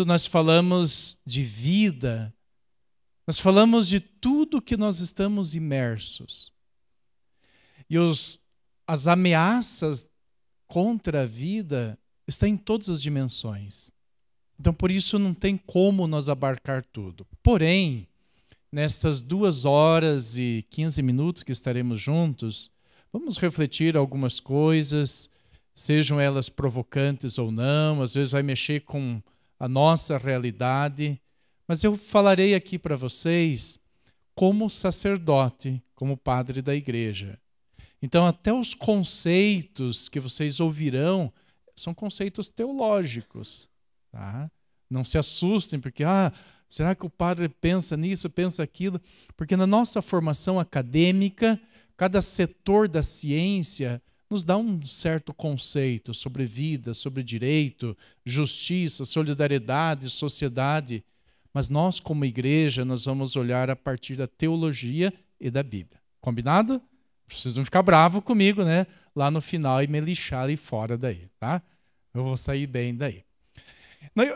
quando nós falamos de vida, nós falamos de tudo que nós estamos imersos. E os, as ameaças contra a vida estão em todas as dimensões. Então, por isso, não tem como nós abarcar tudo. Porém, nestas duas horas e 15 minutos que estaremos juntos, vamos refletir algumas coisas, sejam elas provocantes ou não, às vezes vai mexer com a nossa realidade, mas eu falarei aqui para vocês como sacerdote, como padre da igreja. Então, até os conceitos que vocês ouvirão são conceitos teológicos. Tá? Não se assustem, porque, ah, será que o padre pensa nisso, pensa aquilo? Porque na nossa formação acadêmica, cada setor da ciência nos dá um certo conceito sobre vida, sobre direito, justiça, solidariedade, sociedade. Mas nós, como igreja, nós vamos olhar a partir da teologia e da Bíblia. Combinado? Vocês vão ficar bravo comigo, né? Lá no final e me lixarem fora daí, tá? Eu vou sair bem daí.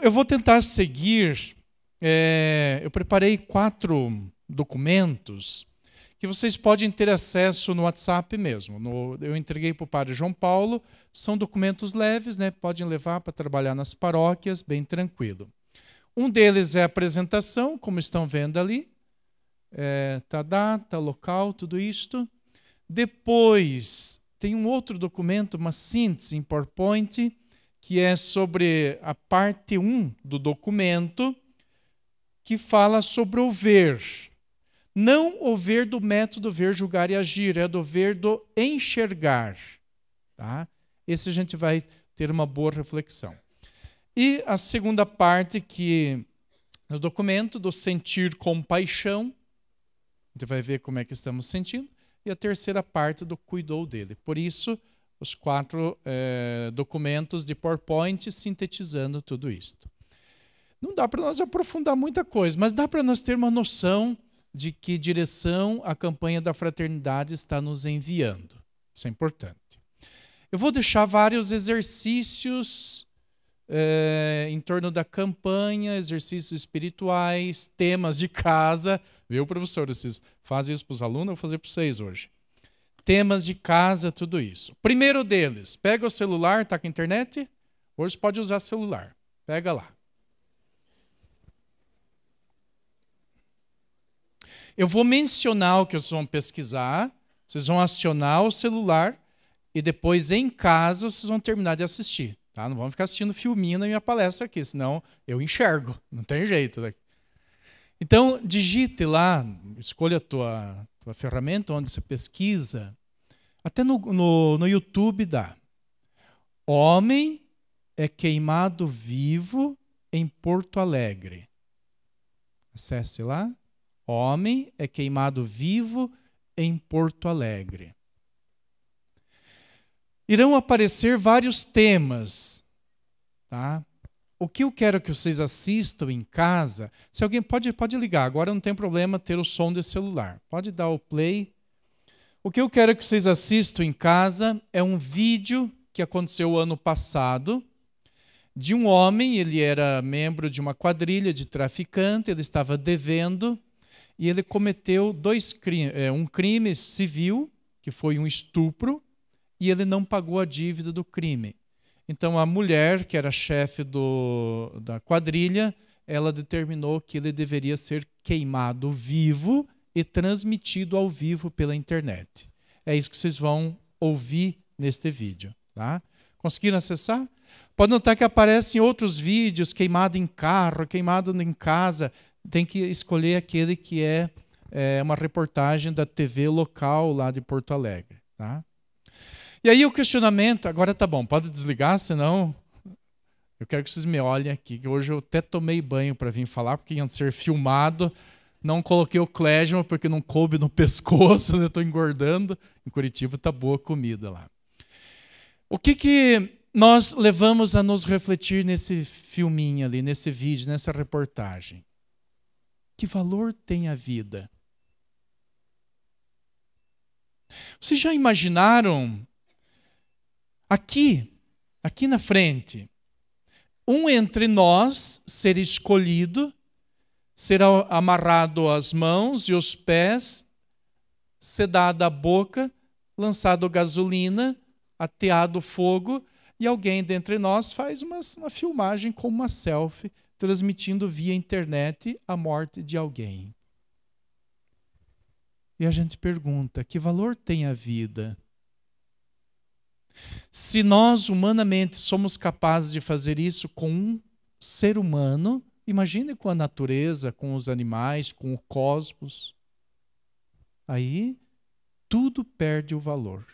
Eu vou tentar seguir. É, eu preparei quatro documentos que vocês podem ter acesso no WhatsApp mesmo. No, eu entreguei para o padre João Paulo, são documentos leves, né? podem levar para trabalhar nas paróquias, bem tranquilo. Um deles é a apresentação, como estão vendo ali, é, tá data, local, tudo isto. Depois tem um outro documento, uma síntese em PowerPoint, que é sobre a parte 1 do documento, que fala sobre o ver. Não o ver do método ver, julgar e agir, é do ver do enxergar. Tá? Esse a gente vai ter uma boa reflexão. E a segunda parte que no documento do sentir compaixão, a gente vai ver como é que estamos sentindo, e a terceira parte do cuidou dele. Por isso, os quatro eh, documentos de PowerPoint sintetizando tudo isto. Não dá para nós aprofundar muita coisa, mas dá para nós ter uma noção de que direção a campanha da fraternidade está nos enviando. Isso é importante. Eu vou deixar vários exercícios é, em torno da campanha, exercícios espirituais, temas de casa. Viu, professor? Vocês fazem isso para os alunos, eu vou fazer para vocês hoje. Temas de casa, tudo isso. Primeiro deles, pega o celular, está com internet? Hoje pode usar celular. Pega lá. Eu vou mencionar o que vocês vão pesquisar, vocês vão acionar o celular e depois em casa vocês vão terminar de assistir. Tá? Não vão ficar assistindo filminho na minha palestra aqui, senão eu enxergo. Não tem jeito. Né? Então, digite lá, escolha a tua, tua ferramenta onde você pesquisa. Até no, no, no YouTube dá. Homem é queimado vivo em Porto Alegre. Acesse lá. Homem é queimado vivo em Porto Alegre. Irão aparecer vários temas, tá? O que eu quero que vocês assistam em casa, se alguém pode pode ligar, agora não tem problema ter o som do celular. Pode dar o play. O que eu quero que vocês assistam em casa é um vídeo que aconteceu ano passado, de um homem, ele era membro de uma quadrilha de traficante, ele estava devendo e ele cometeu dois é, um crime civil, que foi um estupro, e ele não pagou a dívida do crime. Então a mulher, que era chefe do, da quadrilha, ela determinou que ele deveria ser queimado vivo e transmitido ao vivo pela internet. É isso que vocês vão ouvir neste vídeo. Tá? Conseguiram acessar? Pode notar que aparecem outros vídeos, queimado em carro, queimado em casa tem que escolher aquele que é, é uma reportagem da TV local lá de Porto Alegre. Tá? E aí o questionamento, agora tá bom, pode desligar, senão eu quero que vocês me olhem aqui, que hoje eu até tomei banho para vir falar, porque ia ser filmado. Não coloquei o clésimo porque não coube no pescoço, né? estou engordando. Em Curitiba tá boa comida lá. O que, que nós levamos a nos refletir nesse filminho ali, nesse vídeo, nessa reportagem? Que valor tem a vida? Vocês já imaginaram aqui, aqui na frente, um entre nós ser escolhido, será amarrado as mãos e os pés, sedada a boca, lançado gasolina, ateado fogo, e alguém dentre nós faz uma, uma filmagem como uma selfie transmitindo via internet a morte de alguém. E a gente pergunta: que valor tem a vida? Se nós humanamente somos capazes de fazer isso com um ser humano, imagine com a natureza, com os animais, com o cosmos. Aí tudo perde o valor.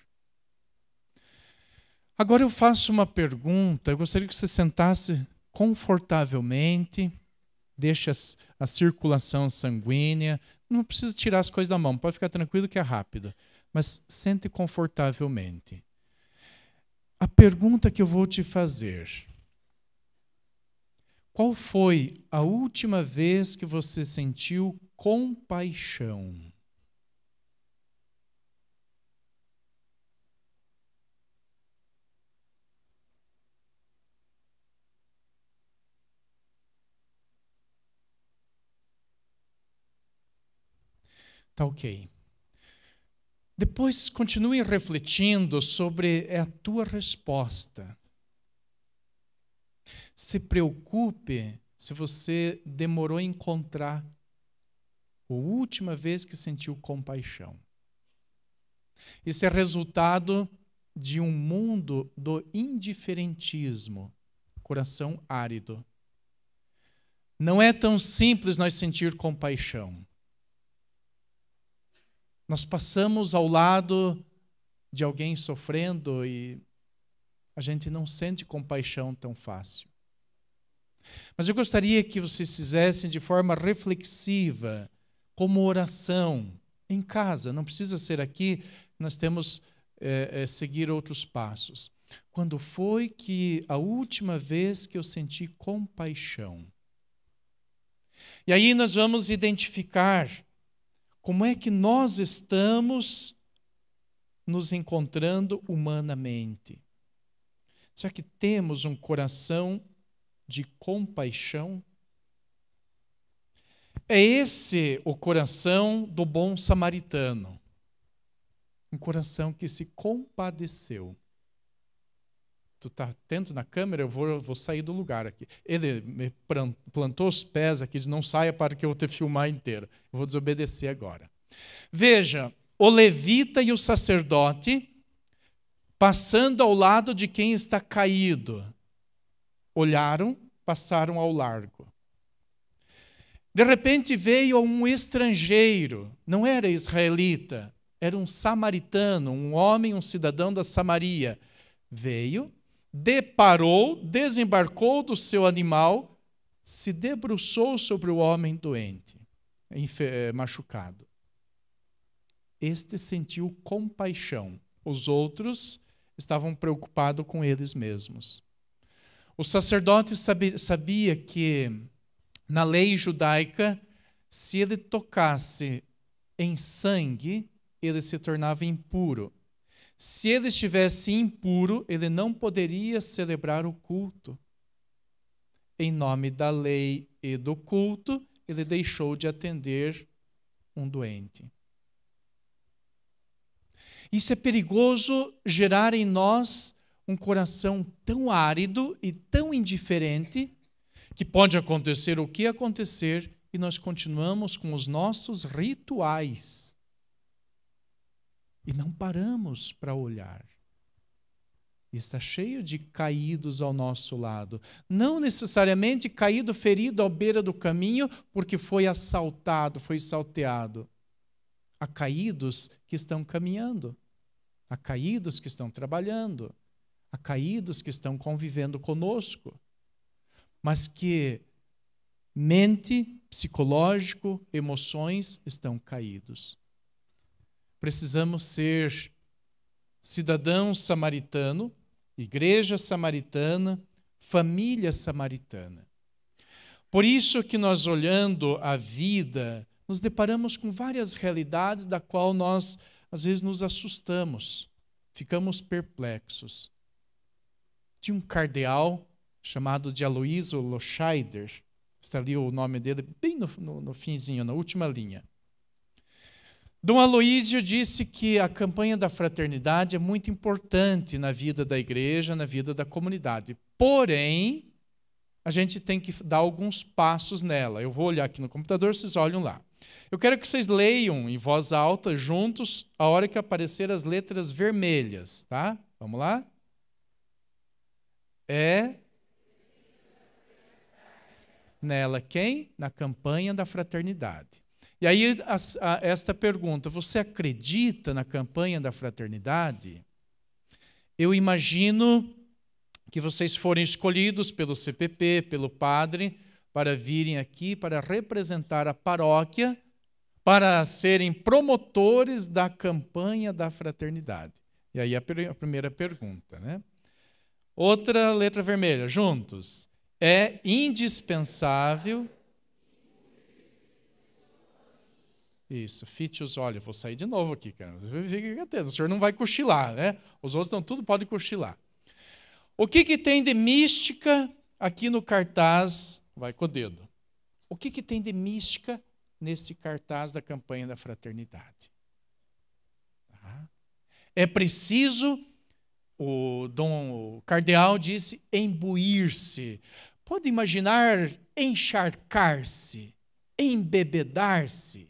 Agora eu faço uma pergunta, eu gostaria que você sentasse confortavelmente, deixa a circulação sanguínea, não precisa tirar as coisas da mão, pode ficar tranquilo que é rápido, mas sente confortavelmente. A pergunta que eu vou te fazer: qual foi a última vez que você sentiu compaixão? Tá ok. Depois continue refletindo sobre é a tua resposta. Se preocupe se você demorou a encontrar a última vez que sentiu compaixão. Isso é resultado de um mundo do indiferentismo, coração árido. Não é tão simples nós sentir compaixão. Nós passamos ao lado de alguém sofrendo e a gente não sente compaixão tão fácil. Mas eu gostaria que vocês fizessem de forma reflexiva, como oração, em casa, não precisa ser aqui, nós temos é, é, seguir outros passos. Quando foi que a última vez que eu senti compaixão? E aí nós vamos identificar como é que nós estamos nos encontrando humanamente? Será que temos um coração de compaixão? É esse o coração do bom samaritano, um coração que se compadeceu tu tá atento na câmera, eu vou, eu vou sair do lugar aqui. Ele me plantou os pés aqui, diz, não saia para que eu te filmar inteiro. Eu vou desobedecer agora. Veja, o levita e o sacerdote passando ao lado de quem está caído. Olharam, passaram ao largo. De repente veio um estrangeiro, não era israelita, era um samaritano, um homem, um cidadão da Samaria. Veio, deparou, desembarcou do seu animal, se debruçou sobre o homem doente, eh, machucado. Este sentiu compaixão. Os outros estavam preocupados com eles mesmos. O sacerdote sabia que, na lei judaica, se ele tocasse em sangue, ele se tornava impuro. Se ele estivesse impuro, ele não poderia celebrar o culto. Em nome da lei e do culto, ele deixou de atender um doente. Isso é perigoso gerar em nós um coração tão árido e tão indiferente que pode acontecer o que acontecer e nós continuamos com os nossos rituais e não paramos para olhar. Está cheio de caídos ao nosso lado. Não necessariamente caído, ferido à beira do caminho, porque foi assaltado, foi salteado. Há caídos que estão caminhando. Há caídos que estão trabalhando. Há caídos que estão convivendo conosco. Mas que mente, psicológico, emoções estão caídos precisamos ser cidadão samaritano, igreja samaritana, família samaritana. Por isso que nós olhando a vida, nos deparamos com várias realidades da qual nós às vezes nos assustamos, ficamos perplexos. Tinha um cardeal chamado de Aloysio Loscheider, está ali o nome dele bem no, no, no finzinho, na última linha. Dom Aloísio disse que a campanha da fraternidade é muito importante na vida da igreja, na vida da comunidade. Porém, a gente tem que dar alguns passos nela. Eu vou olhar aqui no computador, vocês olham lá. Eu quero que vocês leiam em voz alta juntos a hora que aparecer as letras vermelhas, tá? Vamos lá? É nela quem? Na campanha da fraternidade. E aí, a, a, esta pergunta: você acredita na campanha da fraternidade? Eu imagino que vocês forem escolhidos pelo CPP, pelo padre, para virem aqui para representar a paróquia, para serem promotores da campanha da fraternidade. E aí a, a primeira pergunta, né? Outra letra vermelha, juntos. É indispensável Isso, fite os olhos. Vou sair de novo aqui, cara. Fica atento. O senhor não vai cochilar, né? Os outros não, tudo pode cochilar. O que, que tem de mística aqui no cartaz? Vai com o dedo. O que, que tem de mística neste cartaz da campanha da fraternidade? Tá. É preciso, o Dom Cardeal disse, embuir-se. Pode imaginar encharcar-se, embebedar-se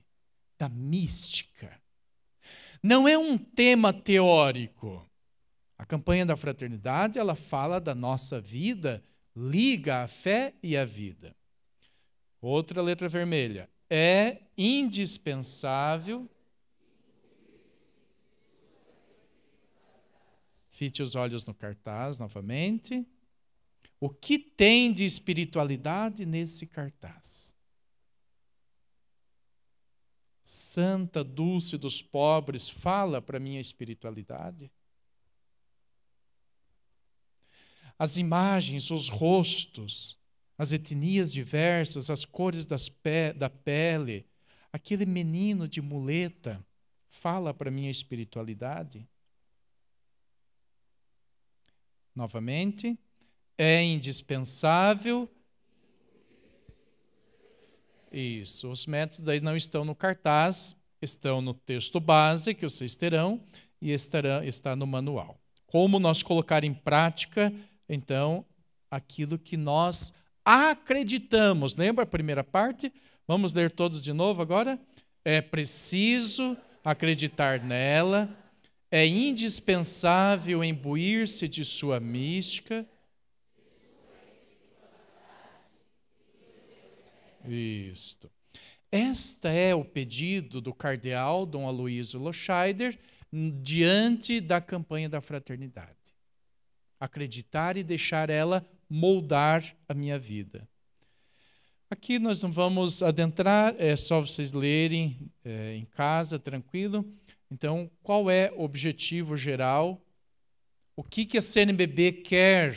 da mística. Não é um tema teórico. A campanha da fraternidade, ela fala da nossa vida, liga a fé e a vida. Outra letra vermelha. É indispensável. Fite os olhos no cartaz novamente. O que tem de espiritualidade nesse cartaz? Santa Dulce dos Pobres, fala para minha espiritualidade. As imagens, os rostos, as etnias diversas, as cores pe da pele, aquele menino de muleta, fala para minha espiritualidade. Novamente, é indispensável isso. Os métodos aí não estão no cartaz, estão no texto base que vocês terão e estarão está no manual. Como nós colocar em prática, então, aquilo que nós acreditamos. Lembra a primeira parte? Vamos ler todos de novo agora? É preciso acreditar nela, é indispensável imbuir-se de sua mística Isto. Este é o pedido do cardeal Dom Aloysio Loscheider diante da campanha da fraternidade. Acreditar e deixar ela moldar a minha vida. Aqui nós não vamos adentrar, é só vocês lerem é, em casa, tranquilo. Então, qual é o objetivo geral? O que, que a CNBB quer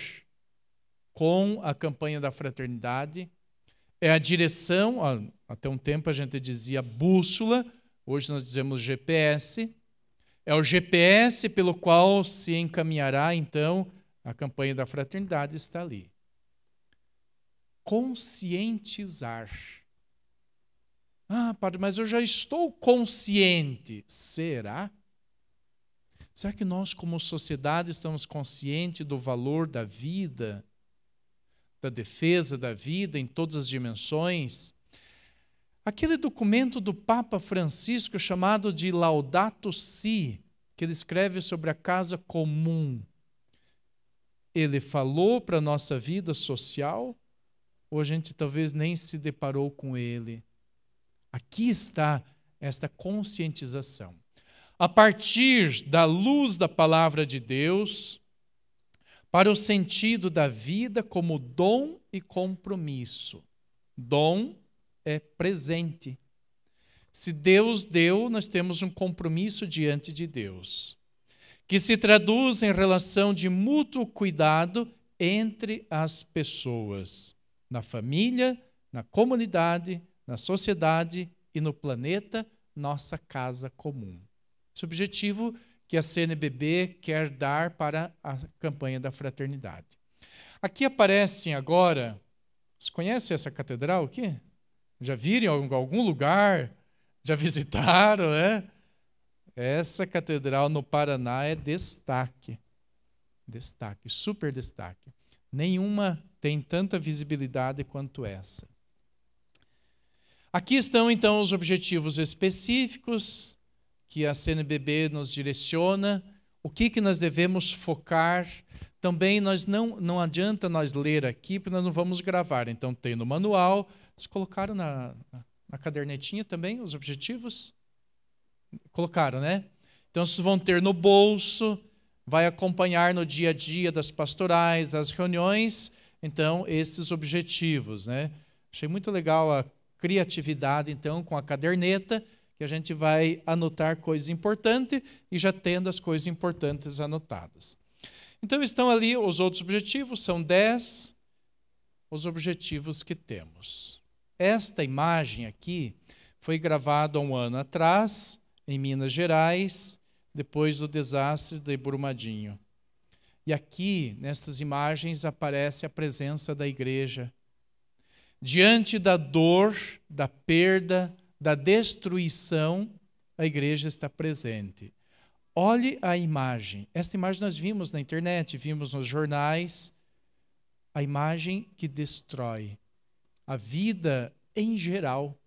com a campanha da fraternidade? é a direção, até um tempo a gente dizia bússola, hoje nós dizemos GPS. É o GPS pelo qual se encaminhará, então, a campanha da fraternidade está ali. Conscientizar. Ah, padre, mas eu já estou consciente. Será? Será que nós, como sociedade, estamos conscientes do valor da vida? da defesa da vida em todas as dimensões. Aquele documento do Papa Francisco chamado de Laudato Si, que ele escreve sobre a casa comum. Ele falou para a nossa vida social, ou a gente talvez nem se deparou com ele. Aqui está esta conscientização. A partir da luz da palavra de Deus, para o sentido da vida como dom e compromisso. Dom é presente. Se Deus deu, nós temos um compromisso diante de Deus, que se traduz em relação de mútuo cuidado entre as pessoas, na família, na comunidade, na sociedade e no planeta, nossa casa comum. Esse objetivo é que a CNBB quer dar para a campanha da fraternidade. Aqui aparecem agora. Vocês conhecem essa catedral aqui? Já viram em algum lugar? Já visitaram, né? Essa catedral no Paraná é destaque. Destaque, super destaque. Nenhuma tem tanta visibilidade quanto essa. Aqui estão então os objetivos específicos que a CNBB nos direciona, o que, que nós devemos focar. Também nós não, não adianta nós ler aqui, porque nós não vamos gravar. Então tem no manual. Vocês colocaram na, na cadernetinha também os objetivos? Colocaram, né? Então vocês vão ter no bolso, vai acompanhar no dia a dia das pastorais, das reuniões, então esses objetivos, né? Achei muito legal a criatividade então com a caderneta que a gente vai anotar coisas importantes e já tendo as coisas importantes anotadas. Então estão ali os outros objetivos, são dez os objetivos que temos. Esta imagem aqui foi gravada um ano atrás, em Minas Gerais, depois do desastre de Brumadinho. E aqui, nestas imagens, aparece a presença da igreja. Diante da dor, da perda, da destruição, a igreja está presente. Olhe a imagem. Esta imagem nós vimos na internet, vimos nos jornais. A imagem que destrói a vida em geral,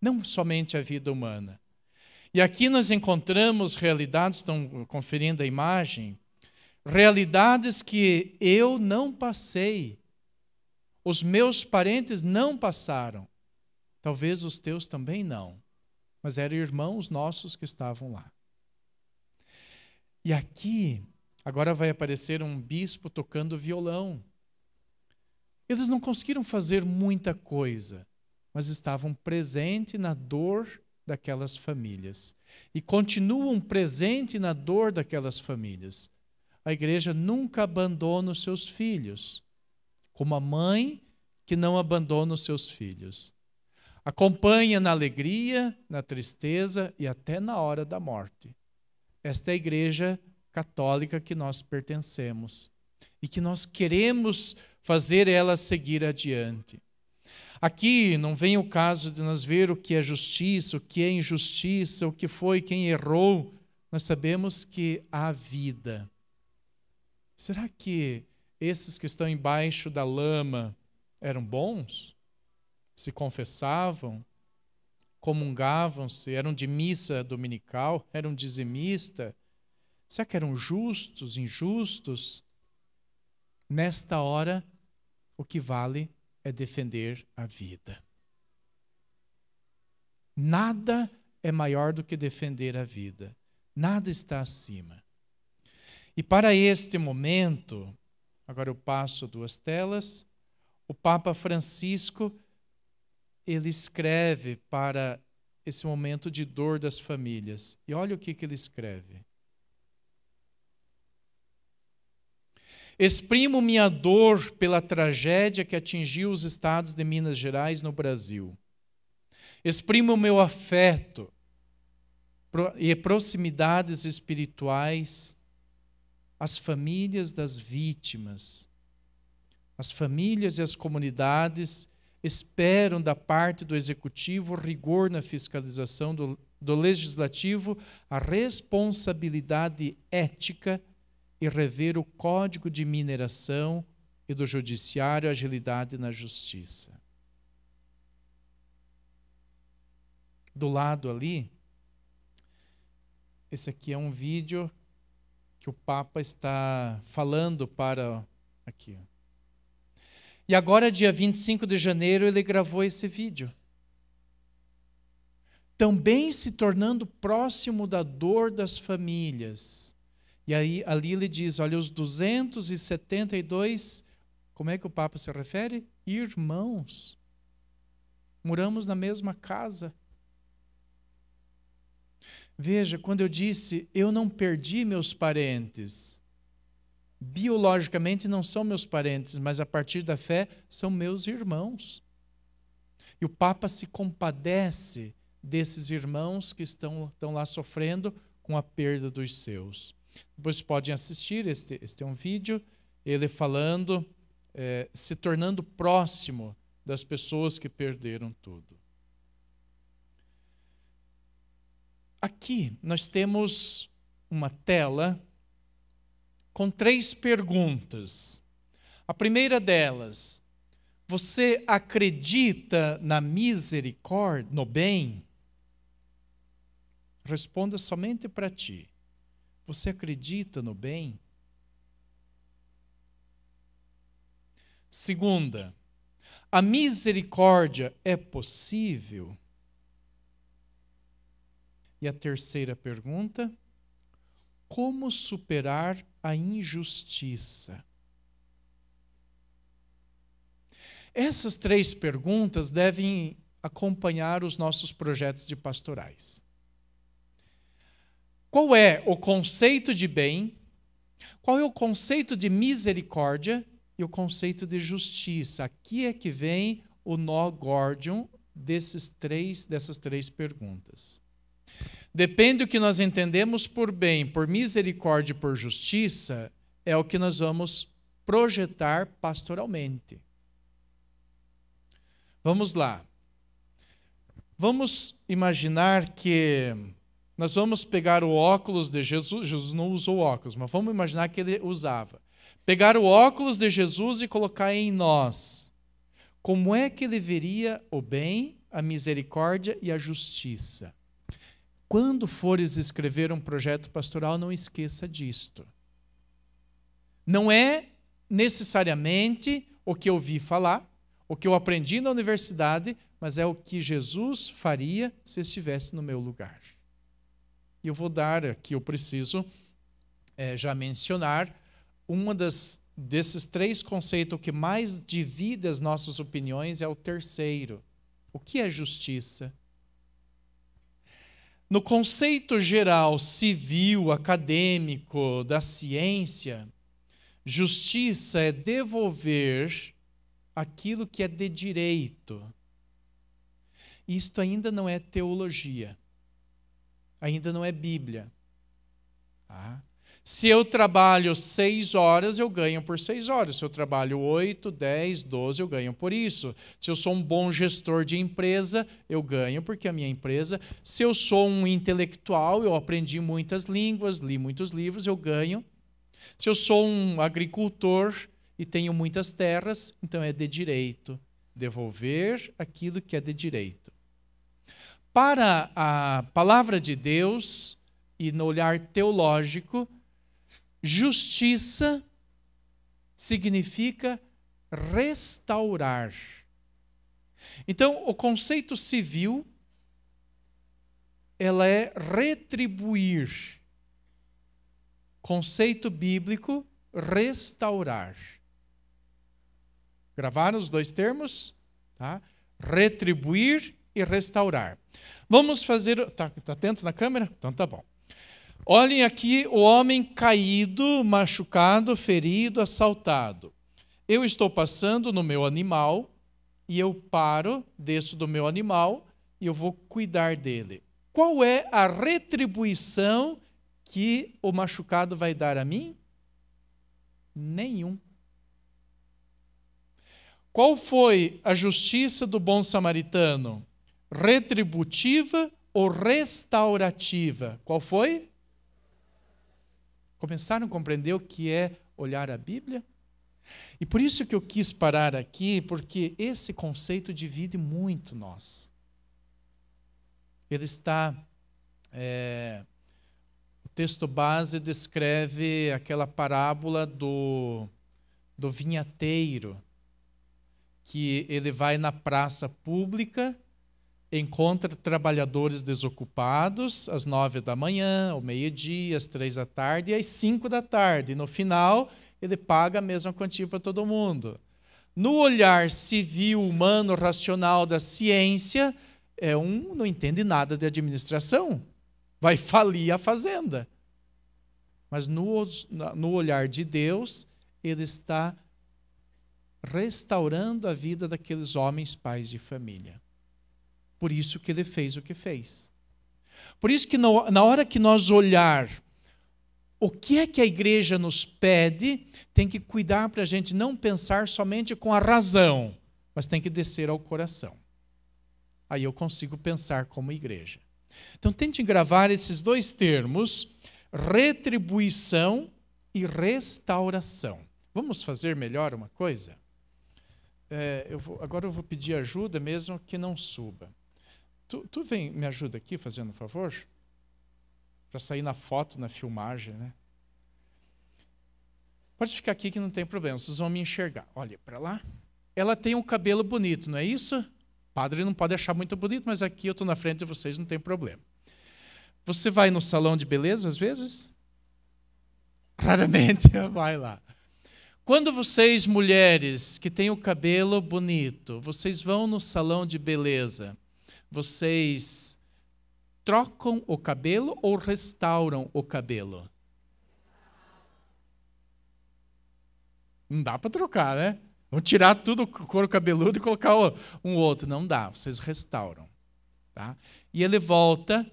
não somente a vida humana. E aqui nós encontramos realidades, estão conferindo a imagem, realidades que eu não passei, os meus parentes não passaram. Talvez os teus também não, mas eram irmãos nossos que estavam lá. E aqui, agora vai aparecer um bispo tocando violão. Eles não conseguiram fazer muita coisa, mas estavam presentes na dor daquelas famílias e continuam presentes na dor daquelas famílias. A igreja nunca abandona os seus filhos, como a mãe que não abandona os seus filhos acompanha na alegria, na tristeza e até na hora da morte. Esta é a igreja católica que nós pertencemos e que nós queremos fazer ela seguir adiante. Aqui não vem o caso de nós ver o que é justiça, o que é injustiça, o que foi, quem errou. Nós sabemos que há vida. Será que esses que estão embaixo da lama eram bons? se confessavam, comungavam-se, eram de missa dominical, eram dizimista. Será que eram justos, injustos? Nesta hora, o que vale é defender a vida. Nada é maior do que defender a vida. Nada está acima. E para este momento, agora eu passo duas telas, o Papa Francisco ele escreve para esse momento de dor das famílias. E olha o que, que ele escreve. Exprimo minha dor pela tragédia que atingiu os estados de Minas Gerais no Brasil. Exprimo meu afeto e proximidades espirituais às famílias das vítimas, às famílias e às comunidades esperam da parte do executivo rigor na fiscalização do, do legislativo, a responsabilidade ética e rever o código de mineração e do judiciário, agilidade na justiça. Do lado ali, esse aqui é um vídeo que o Papa está falando para aqui. E agora, dia 25 de janeiro, ele gravou esse vídeo. Também se tornando próximo da dor das famílias. E aí, ali ele diz: olha, os 272, como é que o Papa se refere? Irmãos. Moramos na mesma casa. Veja, quando eu disse, eu não perdi meus parentes, biologicamente não são meus parentes, mas a partir da fé são meus irmãos. E o Papa se compadece desses irmãos que estão, estão lá sofrendo com a perda dos seus. Depois podem assistir, este, este é um vídeo, ele falando, é, se tornando próximo das pessoas que perderam tudo. Aqui nós temos uma tela com três perguntas. A primeira delas, você acredita na misericórdia, no bem? Responda somente para ti. Você acredita no bem? Segunda, a misericórdia é possível? E a terceira pergunta? Como superar a injustiça? Essas três perguntas devem acompanhar os nossos projetos de pastorais. Qual é o conceito de bem? Qual é o conceito de misericórdia e o conceito de justiça? Aqui é que vem o nó gordium desses três dessas três perguntas. Depende do que nós entendemos por bem, por misericórdia e por justiça, é o que nós vamos projetar pastoralmente. Vamos lá. Vamos imaginar que nós vamos pegar o óculos de Jesus. Jesus não usou óculos, mas vamos imaginar que ele usava. Pegar o óculos de Jesus e colocar em nós. Como é que ele veria o bem, a misericórdia e a justiça? Quando fores escrever um projeto pastoral, não esqueça disto. Não é necessariamente o que eu vi falar, o que eu aprendi na universidade, mas é o que Jesus faria se estivesse no meu lugar. E eu vou dar aqui, eu preciso é, já mencionar, uma das desses três conceitos que mais divide as nossas opiniões é o terceiro. O que é justiça? No conceito geral civil, acadêmico da ciência, justiça é devolver aquilo que é de direito. Isto ainda não é teologia, ainda não é Bíblia. Tá? Se eu trabalho seis horas, eu ganho por seis horas. Se eu trabalho oito, dez, doze, eu ganho por isso. Se eu sou um bom gestor de empresa, eu ganho porque a minha empresa. Se eu sou um intelectual, eu aprendi muitas línguas, li muitos livros, eu ganho. Se eu sou um agricultor e tenho muitas terras, então é de direito devolver aquilo que é de direito. Para a palavra de Deus e no olhar teológico, Justiça significa restaurar. Então, o conceito civil ela é retribuir. Conceito bíblico, restaurar. Gravaram os dois termos? Tá? Retribuir e restaurar. Vamos fazer. Está tá atento na câmera? Então tá bom. Olhem aqui o homem caído, machucado, ferido, assaltado. Eu estou passando no meu animal e eu paro, desço do meu animal e eu vou cuidar dele. Qual é a retribuição que o machucado vai dar a mim? Nenhum. Qual foi a justiça do bom samaritano? Retributiva ou restaurativa? Qual foi? Começaram a compreender o que é olhar a Bíblia? E por isso que eu quis parar aqui, porque esse conceito divide muito nós. Ele está. É, o texto base descreve aquela parábola do, do vinhateiro, que ele vai na praça pública encontra trabalhadores desocupados às nove da manhã, ao meio-dia, às três da tarde e às cinco da tarde. E no final, ele paga a mesma quantia para todo mundo. No olhar civil, humano, racional da ciência, é um não entende nada de administração, vai falir a fazenda. Mas no, no olhar de Deus, ele está restaurando a vida daqueles homens pais de família. Por isso que ele fez o que fez. Por isso que na hora que nós olhar o que é que a igreja nos pede, tem que cuidar para a gente não pensar somente com a razão, mas tem que descer ao coração. Aí eu consigo pensar como igreja. Então tente gravar esses dois termos, retribuição e restauração. Vamos fazer melhor uma coisa? É, eu vou, agora eu vou pedir ajuda mesmo que não suba. Tu, tu vem, me ajuda aqui fazendo um favor? Para sair na foto, na filmagem, né? Pode ficar aqui que não tem problema, vocês vão me enxergar. Olha para lá. Ela tem um cabelo bonito, não é isso? O padre não pode achar muito bonito, mas aqui eu estou na frente de vocês, não tem problema. Você vai no salão de beleza às vezes? Raramente vai lá. Quando vocês, mulheres que têm o cabelo bonito, vocês vão no salão de beleza, vocês trocam o cabelo ou restauram o cabelo? Não dá para trocar, né? Vão tirar tudo o couro cabeludo e colocar um outro. Não dá, vocês restauram. Tá? E ele volta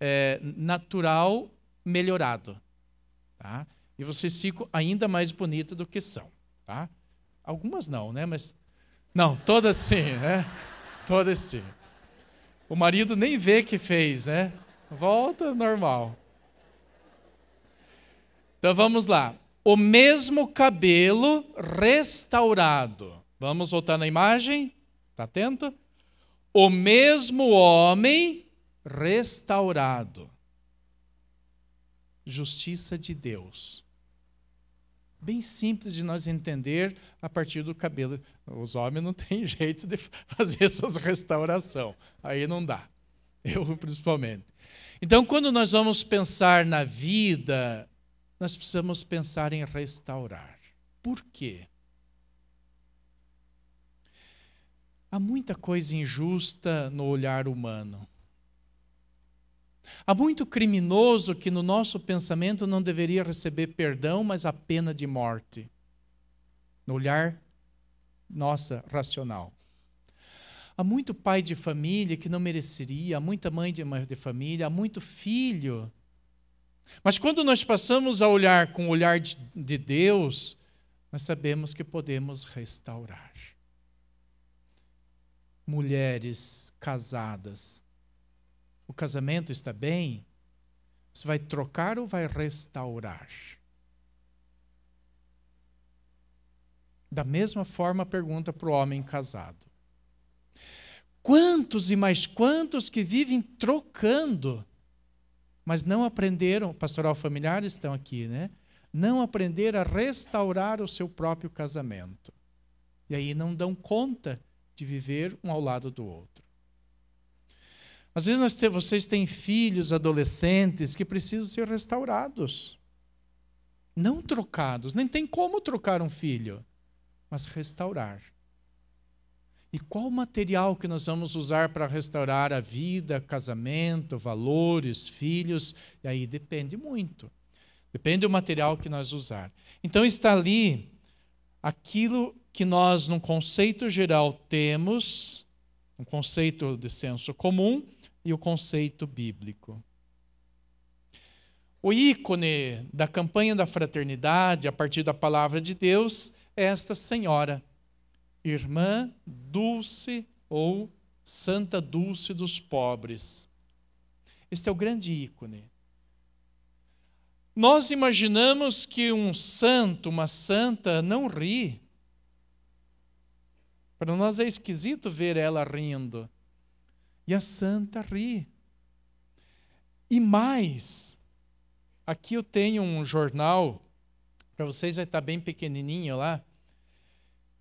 é, natural, melhorado. Tá? E vocês ficam ainda mais bonitos do que são. Tá? Algumas não, né? Mas. Não, todas sim, né? Todas sim. O marido nem vê que fez, né? Volta normal. Então vamos lá. O mesmo cabelo restaurado. Vamos voltar na imagem. Está atento? O mesmo homem restaurado. Justiça de Deus bem simples de nós entender a partir do cabelo. Os homens não têm jeito de fazer essas restauração, aí não dá. Eu principalmente. Então, quando nós vamos pensar na vida, nós precisamos pensar em restaurar. Por quê? Há muita coisa injusta no olhar humano. Há muito criminoso que no nosso pensamento não deveria receber perdão, mas a pena de morte. No olhar nossa racional. Há muito pai de família que não mereceria, há muita mãe de, de família, há muito filho. Mas quando nós passamos a olhar com o olhar de Deus, nós sabemos que podemos restaurar. Mulheres casadas o casamento está bem, você vai trocar ou vai restaurar? Da mesma forma, pergunta para o homem casado: Quantos e mais quantos que vivem trocando, mas não aprenderam, pastoral familiar estão aqui, né? Não aprenderam a restaurar o seu próprio casamento. E aí não dão conta de viver um ao lado do outro. Às vezes vocês têm filhos adolescentes que precisam ser restaurados. Não trocados, nem tem como trocar um filho, mas restaurar. E qual o material que nós vamos usar para restaurar a vida, casamento, valores, filhos? E aí depende muito. Depende do material que nós usar. Então está ali aquilo que nós, num conceito geral, temos, um conceito de senso comum, e o conceito bíblico. O ícone da campanha da fraternidade, a partir da palavra de Deus, é esta senhora, irmã Dulce ou Santa Dulce dos Pobres. Este é o grande ícone. Nós imaginamos que um santo, uma santa, não ri. Para nós é esquisito ver ela rindo. E a santa ri. E mais, aqui eu tenho um jornal, para vocês vai estar tá bem pequenininho lá.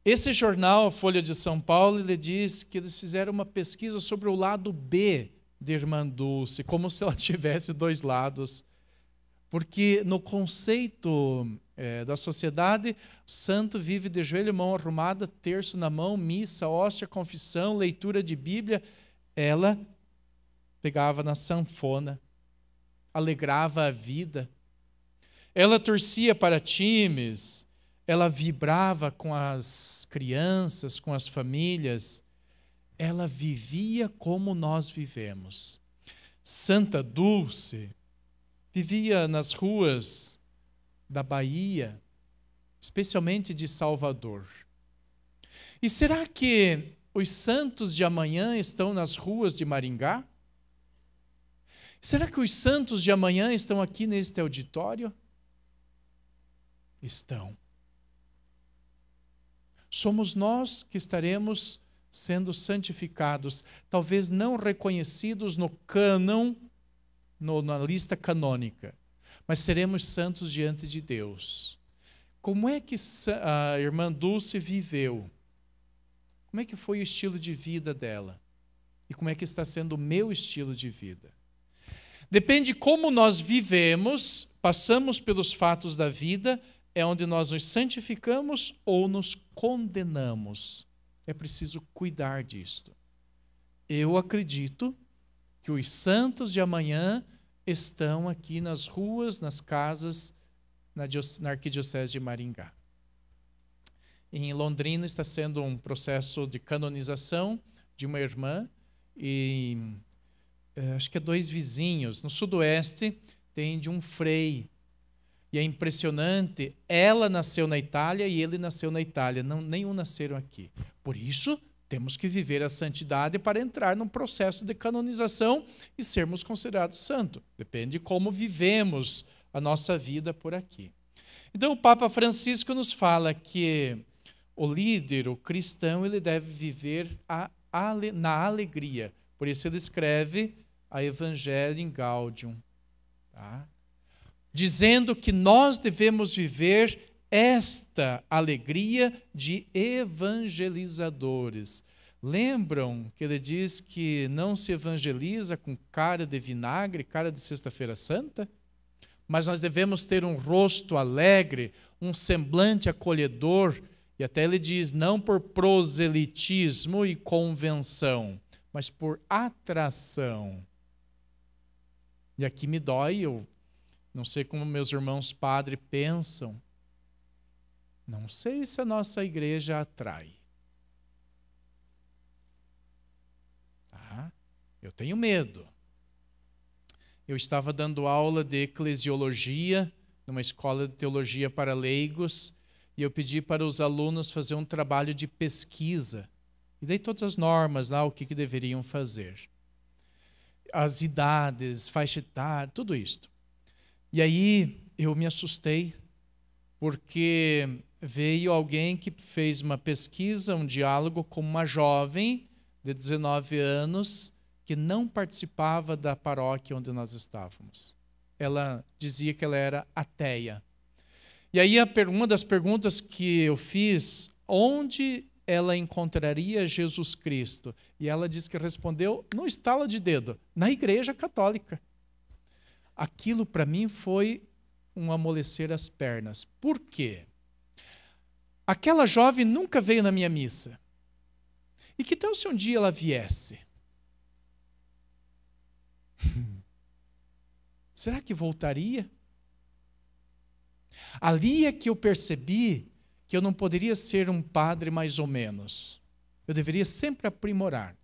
Esse jornal, Folha de São Paulo, ele diz que eles fizeram uma pesquisa sobre o lado B de Irmã Dulce, como se ela tivesse dois lados. Porque no conceito é, da sociedade, o santo vive de joelho, mão arrumada, terço na mão, missa, hóstia, confissão, leitura de Bíblia ela pegava na sanfona, alegrava a vida. Ela torcia para times, ela vibrava com as crianças, com as famílias. Ela vivia como nós vivemos. Santa Dulce vivia nas ruas da Bahia, especialmente de Salvador. E será que os santos de amanhã estão nas ruas de Maringá? Será que os santos de amanhã estão aqui neste auditório? Estão. Somos nós que estaremos sendo santificados, talvez não reconhecidos no cânon, no, na lista canônica, mas seremos santos diante de Deus. Como é que a irmã Dulce viveu? Como é que foi o estilo de vida dela? E como é que está sendo o meu estilo de vida? Depende como nós vivemos, passamos pelos fatos da vida, é onde nós nos santificamos ou nos condenamos. É preciso cuidar disto. Eu acredito que os santos de amanhã estão aqui nas ruas, nas casas, na, na Arquidiocese de Maringá. Em Londrina está sendo um processo de canonização de uma irmã e é, acho que é dois vizinhos. No sudoeste tem de um frei. E é impressionante, ela nasceu na Itália e ele nasceu na Itália, não nenhum nasceram aqui. Por isso, temos que viver a santidade para entrar num processo de canonização e sermos considerados santo. Depende de como vivemos a nossa vida por aqui. Então o Papa Francisco nos fala que o líder, o cristão, ele deve viver a, na alegria. Por isso ele escreve a em Gaudium, tá? dizendo que nós devemos viver esta alegria de evangelizadores. Lembram que ele diz que não se evangeliza com cara de vinagre, cara de Sexta-feira Santa? Mas nós devemos ter um rosto alegre, um semblante acolhedor, e até ele diz: não por proselitismo e convenção, mas por atração. E aqui me dói, eu não sei como meus irmãos padre pensam. Não sei se a nossa igreja atrai. Ah, eu tenho medo. Eu estava dando aula de eclesiologia numa escola de teologia para leigos e eu pedi para os alunos fazer um trabalho de pesquisa. E dei todas as normas lá, o que, que deveriam fazer. As idades, faixa etária, tudo isso. E aí eu me assustei, porque veio alguém que fez uma pesquisa, um diálogo com uma jovem de 19 anos que não participava da paróquia onde nós estávamos. Ela dizia que ela era ateia. E aí uma das perguntas que eu fiz, onde ela encontraria Jesus Cristo? E ela disse que respondeu no estalo de dedo, na igreja católica. Aquilo para mim foi um amolecer as pernas. Por quê? Aquela jovem nunca veio na minha missa. E que tal se um dia ela viesse? Será que voltaria? Ali é que eu percebi que eu não poderia ser um padre mais ou menos. Eu deveria sempre aprimorar.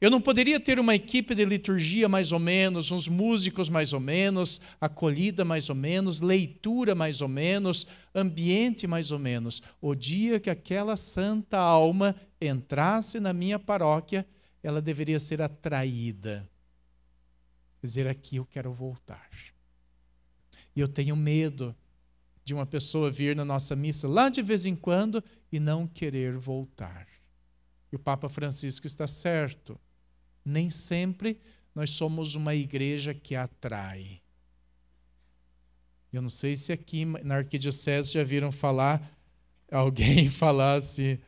Eu não poderia ter uma equipe de liturgia mais ou menos, uns músicos mais ou menos, acolhida mais ou menos, leitura mais ou menos, ambiente mais ou menos. O dia que aquela santa alma entrasse na minha paróquia, ela deveria ser atraída. Quer dizer, aqui eu quero voltar. E eu tenho medo de uma pessoa vir na nossa missa lá de vez em quando e não querer voltar. E o Papa Francisco está certo. Nem sempre nós somos uma igreja que atrai. Eu não sei se aqui na arquidiocese já viram falar, alguém falar assim: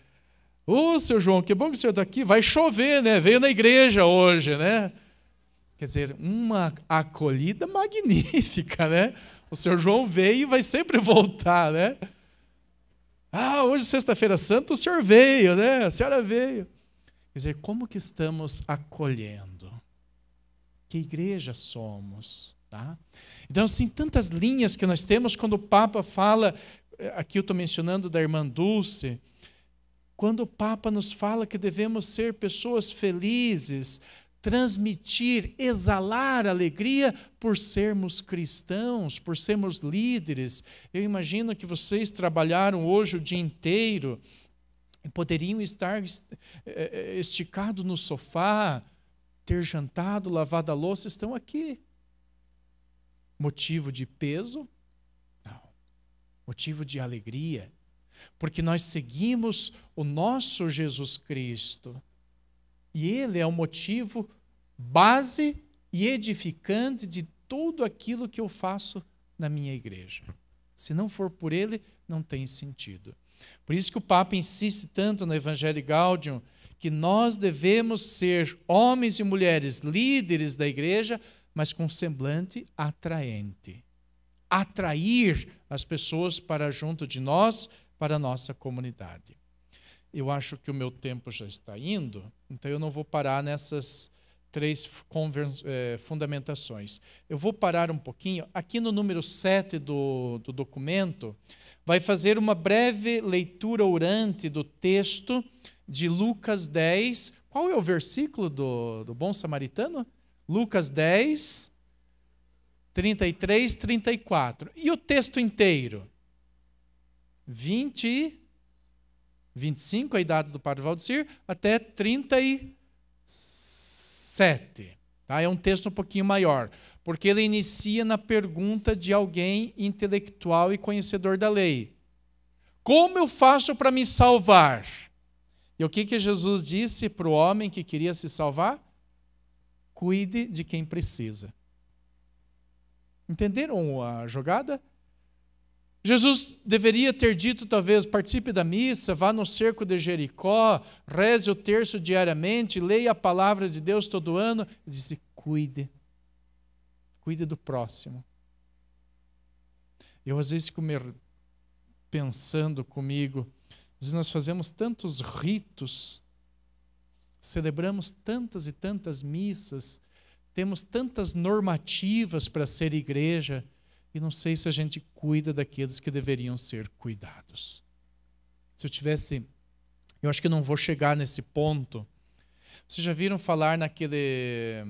Ô, oh, seu João, que bom que o senhor está aqui. Vai chover, né? Veio na igreja hoje, né? Quer dizer, uma acolhida magnífica, né? O Senhor João veio e vai sempre voltar, né? Ah, hoje é sexta-feira santa o Senhor veio, né? A senhora veio. Quer dizer, como que estamos acolhendo? Que igreja somos, tá? Então, assim, tantas linhas que nós temos quando o Papa fala, eh, aqui eu estou mencionando da irmã Dulce, quando o Papa nos fala que devemos ser pessoas felizes, transmitir, exalar alegria por sermos cristãos, por sermos líderes. Eu imagino que vocês trabalharam hoje o dia inteiro e poderiam estar eh, eh, eh, esticado no sofá, ter jantado, lavado a louça, estão aqui. Motivo de peso? Não. Motivo de alegria. Porque nós seguimos o nosso Jesus Cristo e ele é o motivo, base e edificante de tudo aquilo que eu faço na minha igreja. Se não for por ele, não tem sentido. Por isso que o Papa insiste tanto no Evangelho Gaudium que nós devemos ser homens e mulheres líderes da igreja, mas com semblante atraente. Atrair as pessoas para junto de nós, para a nossa comunidade eu acho que o meu tempo já está indo, então eu não vou parar nessas três eh, fundamentações. Eu vou parar um pouquinho. Aqui no número 7 do, do documento, vai fazer uma breve leitura orante do texto de Lucas 10. Qual é o versículo do, do Bom Samaritano? Lucas 10, 33, 34. E o texto inteiro? 20. 25, a idade do padre Valdir, até 37. Tá? É um texto um pouquinho maior, porque ele inicia na pergunta de alguém intelectual e conhecedor da lei. Como eu faço para me salvar? E o que, que Jesus disse para o homem que queria se salvar? Cuide de quem precisa. Entenderam a jogada? Jesus deveria ter dito, talvez, participe da missa, vá no cerco de Jericó, reze o terço diariamente, leia a palavra de Deus todo ano. Ele disse: cuide, cuide do próximo. Eu às vezes fico pensando comigo, nós fazemos tantos ritos, celebramos tantas e tantas missas, temos tantas normativas para ser igreja, e não sei se a gente cuida daqueles que deveriam ser cuidados. Se eu tivesse. Eu acho que não vou chegar nesse ponto. Vocês já viram falar naquele.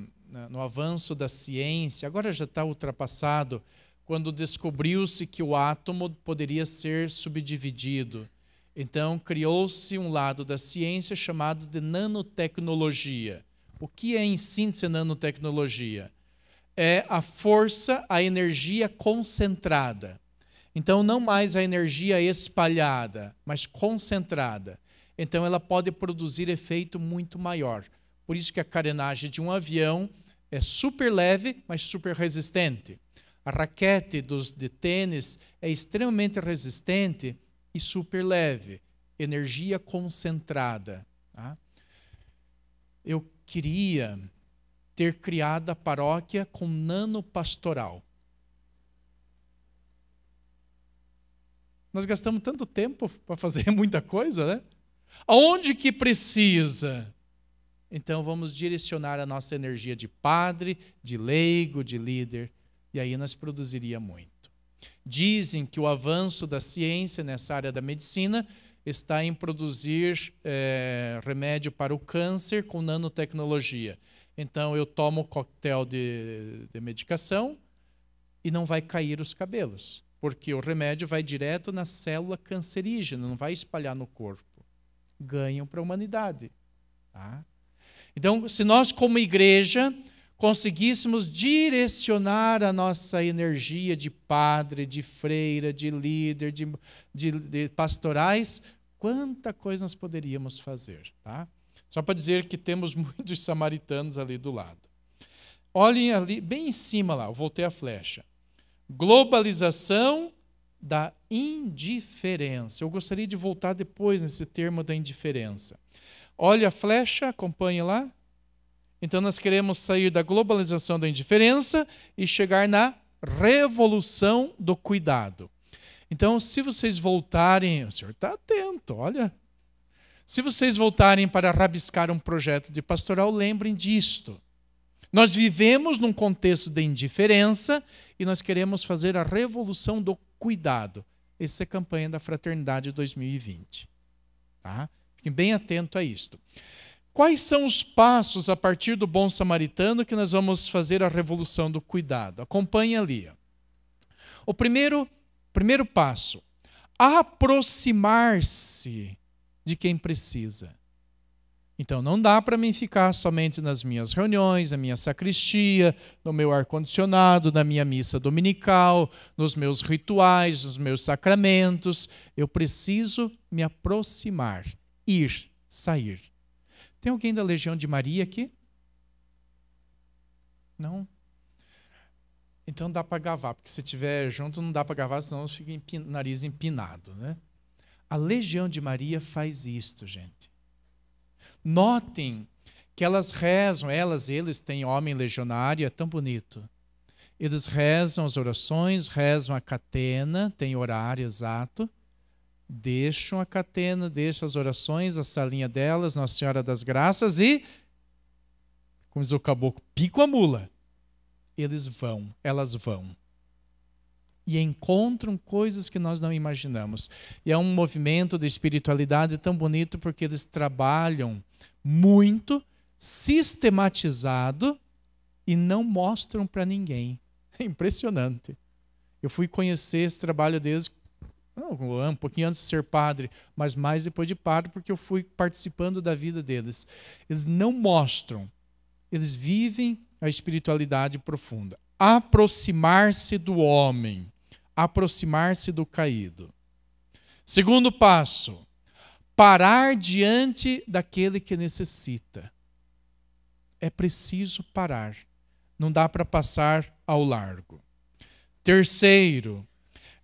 no avanço da ciência, agora já está ultrapassado, quando descobriu-se que o átomo poderia ser subdividido. Então, criou-se um lado da ciência chamado de nanotecnologia. O que é, em síntese, nanotecnologia? é a força, a energia concentrada. Então, não mais a energia espalhada, mas concentrada. Então, ela pode produzir efeito muito maior. Por isso que a carenagem de um avião é super leve, mas super resistente. A raquete dos, de tênis é extremamente resistente e super leve. Energia concentrada. Tá? Eu queria ter criado a paróquia com nanopastoral. Nós gastamos tanto tempo para fazer muita coisa, né? Aonde que precisa? Então vamos direcionar a nossa energia de padre, de leigo, de líder, e aí nós produziria muito. Dizem que o avanço da ciência nessa área da medicina está em produzir é, remédio para o câncer com nanotecnologia. Então eu tomo um coquetel de, de medicação e não vai cair os cabelos, porque o remédio vai direto na célula cancerígena, não vai espalhar no corpo. Ganham para a humanidade. Tá? Então, se nós, como igreja, conseguíssemos direcionar a nossa energia de padre, de freira, de líder, de, de, de pastorais, quanta coisa nós poderíamos fazer, tá? Só para dizer que temos muitos samaritanos ali do lado. Olhem ali, bem em cima lá, eu voltei a flecha. Globalização da indiferença. Eu gostaria de voltar depois nesse termo da indiferença. Olha a flecha, acompanhe lá. Então nós queremos sair da globalização da indiferença e chegar na revolução do cuidado. Então, se vocês voltarem, o senhor está atento, olha. Se vocês voltarem para rabiscar um projeto de pastoral, lembrem disto. Nós vivemos num contexto de indiferença e nós queremos fazer a revolução do cuidado. Essa é a campanha da Fraternidade 2020. Tá? Fiquem bem atento a isto. Quais são os passos a partir do Bom Samaritano que nós vamos fazer a revolução do cuidado? Acompanhe ali. O primeiro, primeiro passo: aproximar-se de quem precisa. Então não dá para mim ficar somente nas minhas reuniões, na minha sacristia, no meu ar-condicionado, na minha missa dominical, nos meus rituais, nos meus sacramentos. Eu preciso me aproximar, ir, sair. Tem alguém da Legião de Maria aqui? Não? Então dá para gravar, porque se tiver junto não dá para gravar, senão fica o nariz empinado, né? A Legião de Maria faz isto, gente. Notem que elas rezam, elas, eles têm homem legionário, é tão bonito. Eles rezam as orações, rezam a catena, tem horário exato. Deixam a catena, deixam as orações, a salinha delas, Nossa Senhora das Graças e, como diz o caboclo, pico a mula. Eles vão, elas vão e encontram coisas que nós não imaginamos. E é um movimento de espiritualidade tão bonito porque eles trabalham muito, sistematizado e não mostram para ninguém. É impressionante. Eu fui conhecer esse trabalho deles um pouquinho antes de ser padre, mas mais depois de padre, porque eu fui participando da vida deles. Eles não mostram, eles vivem a espiritualidade profunda. Aproximar-se do homem aproximar-se do caído. Segundo passo, parar diante daquele que necessita. É preciso parar. Não dá para passar ao largo. Terceiro,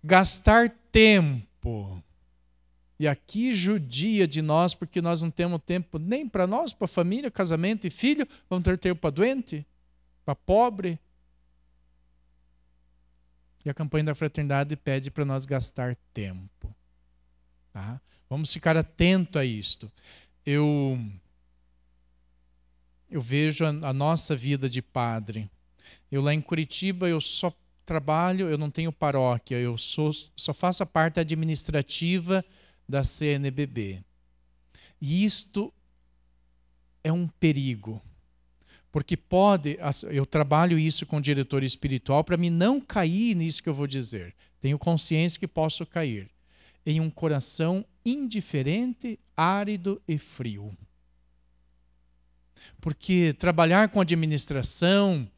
gastar tempo. E aqui judia de nós, porque nós não temos tempo nem para nós, para família, casamento e filho, vamos ter tempo para doente, para pobre, a campanha da fraternidade pede para nós gastar tempo. Tá? Vamos ficar atento a isto. Eu eu vejo a, a nossa vida de padre. Eu lá em Curitiba eu só trabalho, eu não tenho paróquia, eu sou, só faço a parte administrativa da CNBB. E isto é um perigo, porque pode, eu trabalho isso com o diretor espiritual para me não cair nisso que eu vou dizer. Tenho consciência que posso cair em um coração indiferente, árido e frio. Porque trabalhar com administração,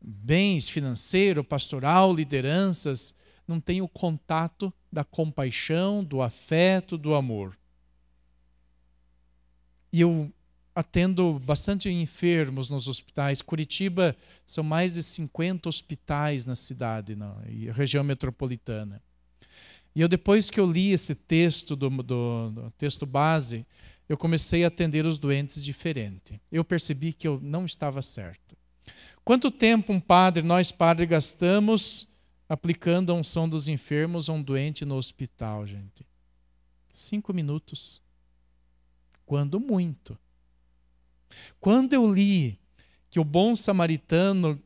bens, financeiro, pastoral, lideranças, não tem o contato da compaixão, do afeto, do amor. E eu atendo bastante enfermos nos hospitais. Curitiba são mais de 50 hospitais na cidade, na região metropolitana. E eu depois que eu li esse texto do, do, do texto base, eu comecei a atender os doentes diferente. Eu percebi que eu não estava certo. Quanto tempo um padre, nós padre, gastamos aplicando a unção dos enfermos a um doente no hospital, gente? Cinco minutos. Quando muito. Quando eu li que o bom samaritano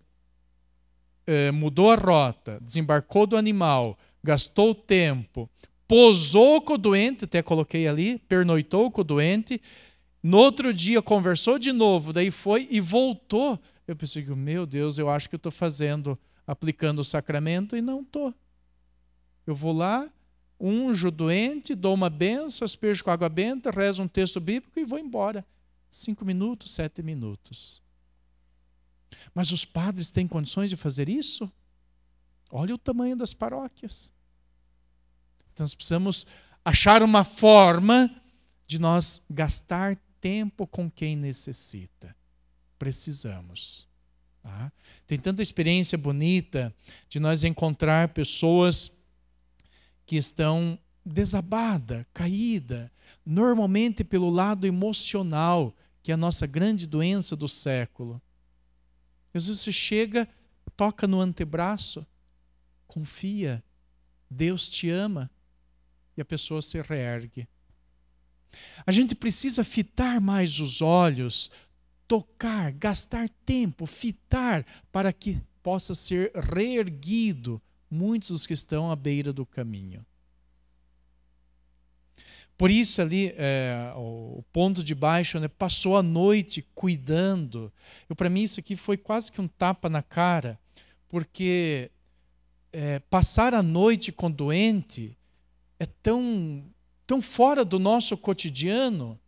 eh, mudou a rota, desembarcou do animal, gastou tempo, posou com o doente, até coloquei ali, pernoitou com o doente, no outro dia conversou de novo, daí foi e voltou. Eu pensei, meu Deus, eu acho que estou fazendo, aplicando o sacramento e não estou. Eu vou lá, unjo o doente, dou uma benção, aspejo com água benta, rezo um texto bíblico e vou embora cinco minutos, sete minutos. Mas os padres têm condições de fazer isso? Olha o tamanho das paróquias. Então, nós precisamos achar uma forma de nós gastar tempo com quem necessita. Precisamos. Tá? Tem tanta experiência bonita de nós encontrar pessoas que estão desabada, caída, normalmente pelo lado emocional, que é a nossa grande doença do século. Jesus se chega, toca no antebraço, confia, Deus te ama, e a pessoa se reergue. A gente precisa fitar mais os olhos, tocar, gastar tempo, fitar, para que possa ser reerguido muitos dos que estão à beira do caminho. Por isso ali é, o ponto de baixo né, passou a noite cuidando. Eu para mim isso aqui foi quase que um tapa na cara, porque é, passar a noite com doente é tão tão fora do nosso cotidiano.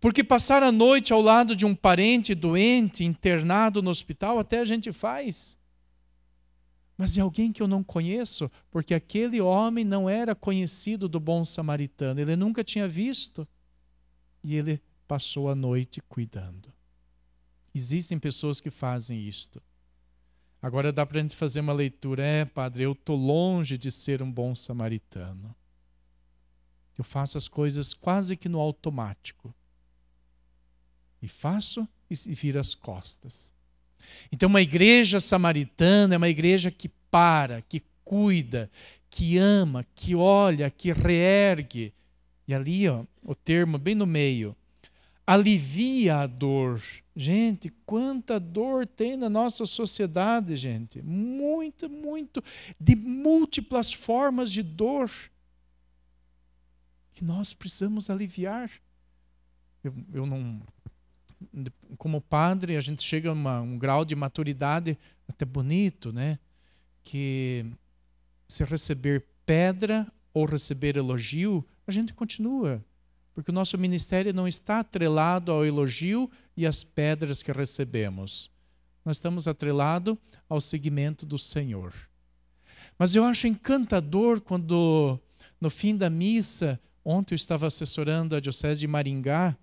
Porque passar a noite ao lado de um parente doente internado no hospital até a gente faz mas de é alguém que eu não conheço, porque aquele homem não era conhecido do bom samaritano, ele nunca tinha visto. E ele passou a noite cuidando. Existem pessoas que fazem isto. Agora dá para a gente fazer uma leitura. É, padre, eu estou longe de ser um bom samaritano. Eu faço as coisas quase que no automático. E faço e viro as costas. Então, uma igreja samaritana é uma igreja que para, que cuida, que ama, que olha, que reergue. E ali, ó, o termo bem no meio, alivia a dor. Gente, quanta dor tem na nossa sociedade, gente. Muito, muito, de múltiplas formas de dor que nós precisamos aliviar. Eu, eu não como padre, a gente chega a uma, um grau de maturidade até bonito, né? Que se receber pedra ou receber elogio, a gente continua. Porque o nosso ministério não está atrelado ao elogio e às pedras que recebemos. Nós estamos atrelados ao seguimento do Senhor. Mas eu acho encantador quando, no fim da missa, ontem eu estava assessorando a Diocese de Maringá,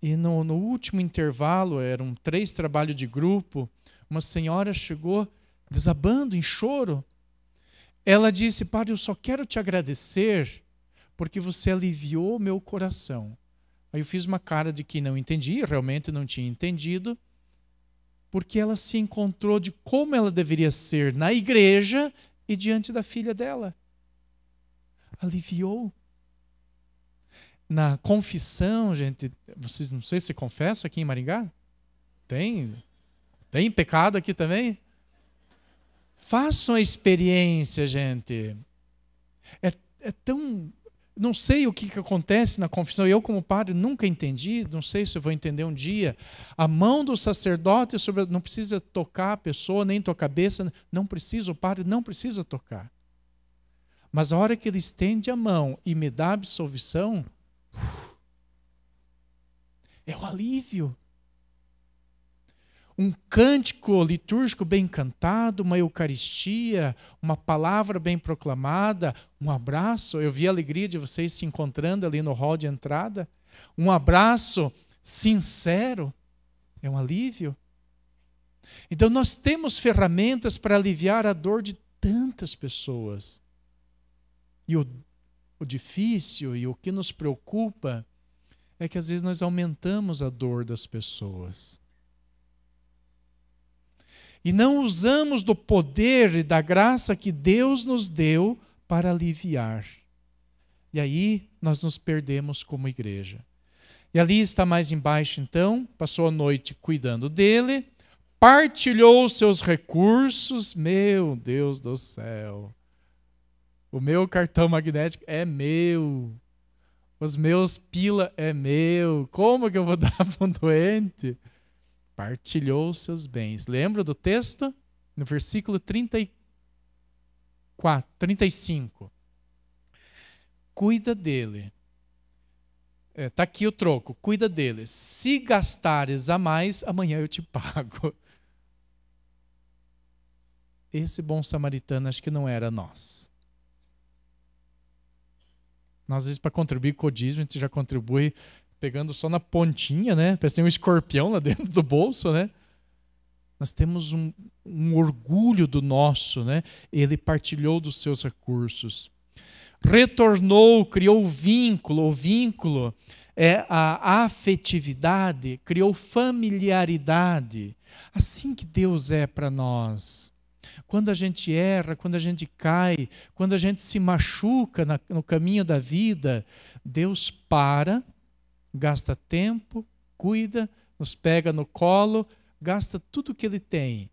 e no, no último intervalo, eram três trabalhos de grupo, uma senhora chegou desabando em choro. Ela disse: Padre, eu só quero te agradecer porque você aliviou meu coração. Aí eu fiz uma cara de que não entendi, realmente não tinha entendido, porque ela se encontrou de como ela deveria ser na igreja e diante da filha dela. Aliviou na confissão, gente, vocês não sei se confessa aqui em Maringá? Tem? Tem pecado aqui também? Façam a experiência, gente. É, é tão. Não sei o que, que acontece na confissão. Eu, como padre, nunca entendi. Não sei se eu vou entender um dia. A mão do sacerdote sobre. Não precisa tocar a pessoa, nem tua cabeça. Não precisa, o padre não precisa tocar. Mas a hora que ele estende a mão e me dá absolvição, é o alívio. Um cântico litúrgico bem cantado, uma Eucaristia, uma palavra bem proclamada, um abraço. Eu vi a alegria de vocês se encontrando ali no hall de entrada. Um abraço sincero é um alívio. Então, nós temos ferramentas para aliviar a dor de tantas pessoas. E o, o difícil e o que nos preocupa é que às vezes nós aumentamos a dor das pessoas. E não usamos do poder e da graça que Deus nos deu para aliviar. E aí nós nos perdemos como igreja. E ali está mais embaixo, então, passou a noite cuidando dele, partilhou seus recursos. Meu Deus do céu! O meu cartão magnético é meu. Os meus pila é meu. Como que eu vou dar para um doente? Partilhou os seus bens. Lembra do texto? No versículo 34, 35. Cuida dele. É, tá aqui o troco. Cuida dele. Se gastares a mais, amanhã eu te pago. Esse bom samaritano acho que não era nós às vezes, para contribuir com o dízimo, a gente já contribui pegando só na pontinha, né? Parece que tem um escorpião lá dentro do bolso, né? Nós temos um, um orgulho do nosso, né? Ele partilhou dos seus recursos. Retornou, criou vínculo. O vínculo é a afetividade, criou familiaridade. Assim que Deus é para nós quando a gente erra, quando a gente cai, quando a gente se machuca na, no caminho da vida, Deus para, gasta tempo, cuida, nos pega no colo, gasta tudo o que ele tem.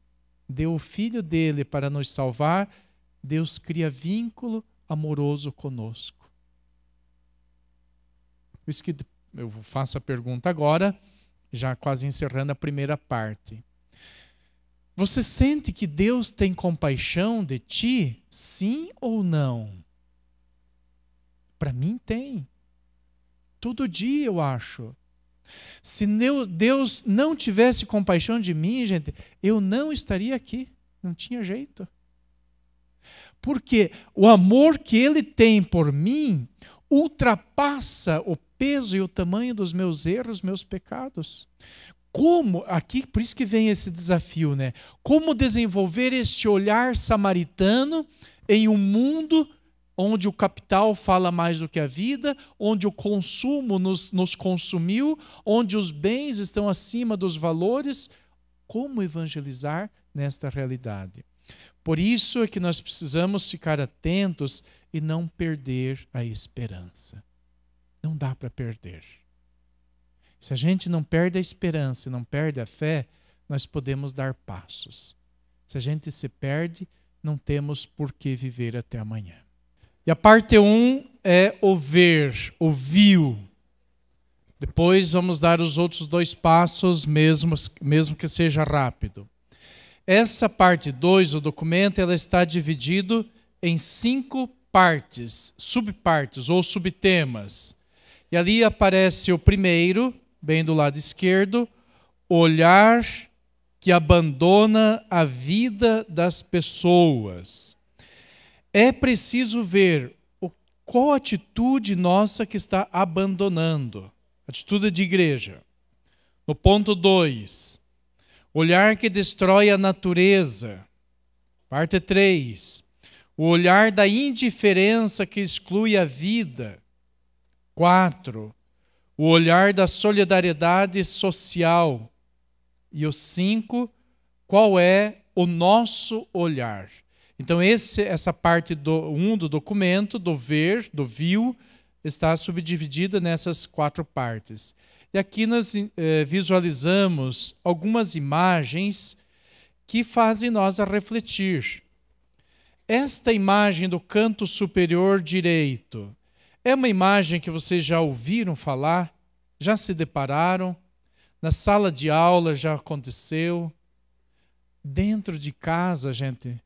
Deu o filho dele para nos salvar, Deus cria vínculo amoroso conosco. Por isso que eu faço a pergunta agora, já quase encerrando a primeira parte. Você sente que Deus tem compaixão de ti? Sim ou não? Para mim tem. Todo dia eu acho. Se Deus não tivesse compaixão de mim, gente, eu não estaria aqui. Não tinha jeito. Porque o amor que ele tem por mim ultrapassa o peso e o tamanho dos meus erros, meus pecados como, aqui por isso que vem esse desafio, né? Como desenvolver este olhar samaritano em um mundo onde o capital fala mais do que a vida, onde o consumo nos, nos consumiu, onde os bens estão acima dos valores. Como evangelizar nesta realidade? Por isso é que nós precisamos ficar atentos e não perder a esperança. Não dá para perder. Se a gente não perde a esperança e não perde a fé, nós podemos dar passos. Se a gente se perde, não temos por que viver até amanhã. E a parte 1 um é o ver, ouviu. Depois vamos dar os outros dois passos, mesmo, mesmo que seja rápido. Essa parte 2, o documento, ela está dividido em cinco partes, subpartes ou subtemas. E ali aparece o primeiro, bem do lado esquerdo, olhar que abandona a vida das pessoas. É preciso ver qual atitude nossa que está abandonando. Atitude de igreja. No ponto 2, olhar que destrói a natureza. Parte 3, o olhar da indiferença que exclui a vida. 4, o olhar da solidariedade social. E o cinco, qual é o nosso olhar? Então, esse, essa parte do um do documento, do ver, do viu, está subdividida nessas quatro partes. E aqui nós eh, visualizamos algumas imagens que fazem nós a refletir. Esta imagem do canto superior direito é uma imagem que vocês já ouviram falar, já se depararam, na sala de aula já aconteceu, dentro de casa, gente.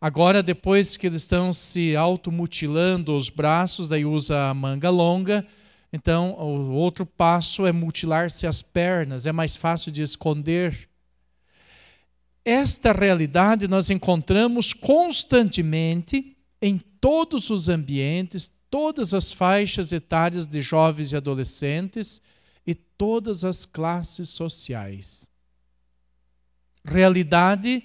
Agora, depois que eles estão se automutilando os braços, daí usa a manga longa, então o outro passo é mutilar-se as pernas, é mais fácil de esconder. Esta realidade nós encontramos constantemente em todos os ambientes, todas as faixas etárias de jovens e adolescentes e todas as classes sociais. Realidade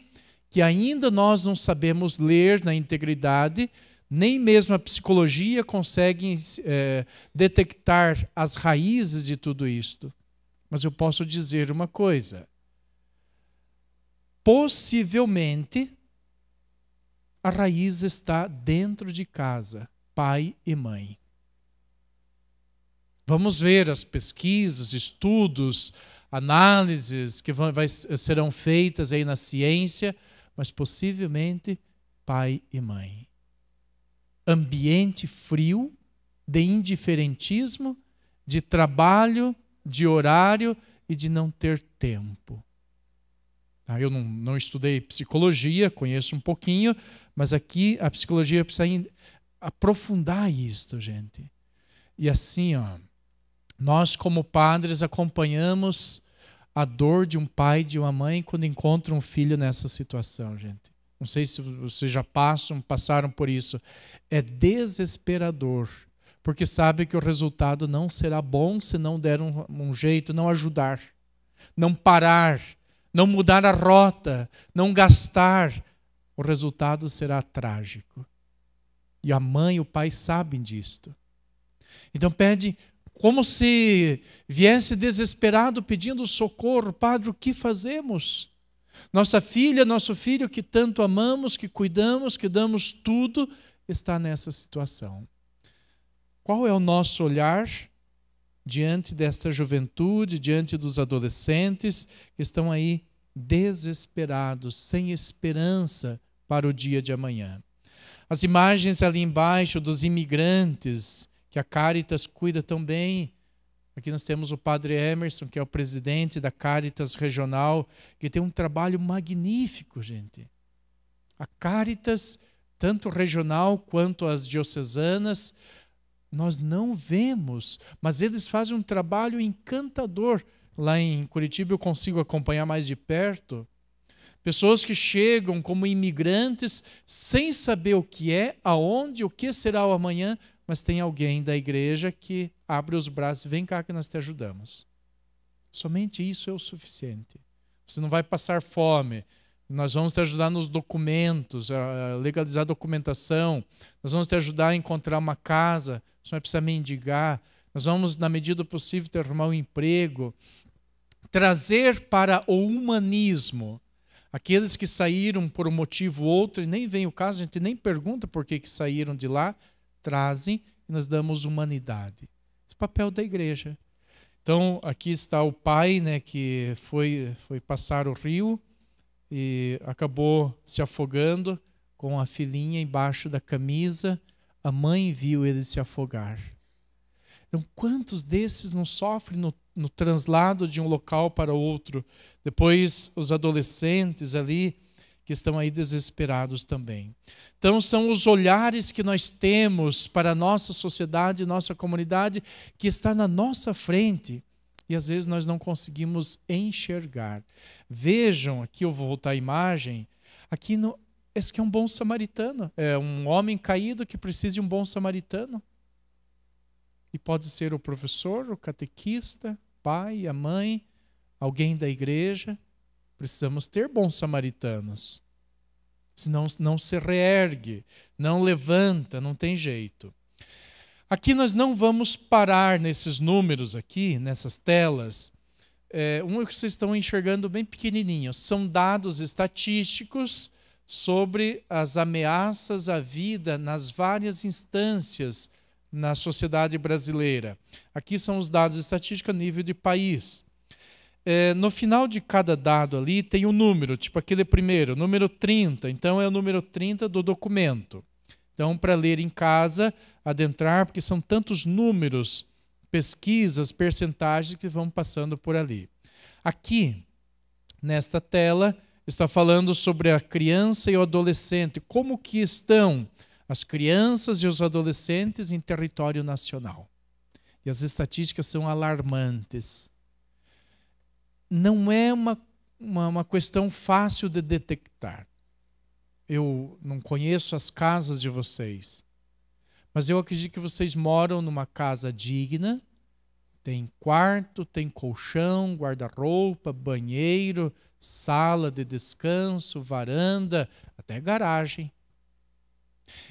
que ainda nós não sabemos ler na integridade, nem mesmo a psicologia consegue é, detectar as raízes de tudo isto. Mas eu posso dizer uma coisa. Possivelmente, a raiz está dentro de casa pai e mãe. Vamos ver as pesquisas, estudos, análises que vão, vai, serão feitas aí na ciência, mas possivelmente pai e mãe. Ambiente frio, de indiferentismo, de trabalho, de horário e de não ter tempo. Ah, eu não, não estudei psicologia, conheço um pouquinho, mas aqui a psicologia precisa aprofundar isto, gente. E assim, ó, nós como padres acompanhamos a dor de um pai, de uma mãe quando encontram um filho nessa situação, gente. Não sei se vocês já passam, passaram por isso. É desesperador, porque sabe que o resultado não será bom se não der um, um jeito, não ajudar, não parar, não mudar a rota, não gastar. O resultado será trágico. E a mãe e o pai sabem disto. Então pede como se viesse desesperado pedindo socorro, Padre, o que fazemos? Nossa filha, nosso filho que tanto amamos, que cuidamos, que damos tudo, está nessa situação. Qual é o nosso olhar diante desta juventude, diante dos adolescentes que estão aí desesperados, sem esperança para o dia de amanhã? As imagens ali embaixo dos imigrantes, que a Caritas cuida tão bem. Aqui nós temos o padre Emerson, que é o presidente da Caritas Regional, que tem um trabalho magnífico, gente. A Caritas, tanto regional quanto as diocesanas, nós não vemos, mas eles fazem um trabalho encantador. Lá em Curitiba eu consigo acompanhar mais de perto Pessoas que chegam como imigrantes sem saber o que é, aonde, o que será o amanhã, mas tem alguém da igreja que abre os braços e vem cá que nós te ajudamos. Somente isso é o suficiente. Você não vai passar fome. Nós vamos te ajudar nos documentos, a legalizar a documentação. Nós vamos te ajudar a encontrar uma casa. Você vai precisar mendigar. Nós vamos, na medida possível, te arrumar um emprego. Trazer para o humanismo Aqueles que saíram por um motivo ou outro, e nem vem o caso, a gente nem pergunta por que, que saíram de lá, trazem e nós damos humanidade. Esse é o papel da igreja. Então, aqui está o pai né, que foi, foi passar o rio e acabou se afogando com a filhinha embaixo da camisa. A mãe viu ele se afogar. Então, quantos desses não sofrem no no translado de um local para outro. Depois, os adolescentes ali que estão aí desesperados também. Então, são os olhares que nós temos para a nossa sociedade, nossa comunidade, que está na nossa frente e às vezes nós não conseguimos enxergar. Vejam, aqui eu vou voltar à imagem, aqui no, esse que é um bom samaritano, é um homem caído que precisa de um bom samaritano. E pode ser o professor, o catequista, pai, a mãe, alguém da igreja. Precisamos ter bons samaritanos. Senão não se reergue, não levanta, não tem jeito. Aqui nós não vamos parar nesses números aqui, nessas telas. É, um é que vocês estão enxergando bem pequenininho. São dados estatísticos sobre as ameaças à vida nas várias instâncias na sociedade brasileira. Aqui são os dados estatísticos a nível de país. É, no final de cada dado ali tem o um número, tipo aquele primeiro, número 30. Então é o número 30 do documento. Então, para ler em casa, adentrar, porque são tantos números, pesquisas, percentagens que vão passando por ali. Aqui, nesta tela, está falando sobre a criança e o adolescente, como que estão as crianças e os adolescentes em território nacional. E as estatísticas são alarmantes. Não é uma, uma, uma questão fácil de detectar. Eu não conheço as casas de vocês, mas eu acredito que vocês moram numa casa digna, tem quarto, tem colchão, guarda-roupa, banheiro, sala de descanso, varanda, até garagem.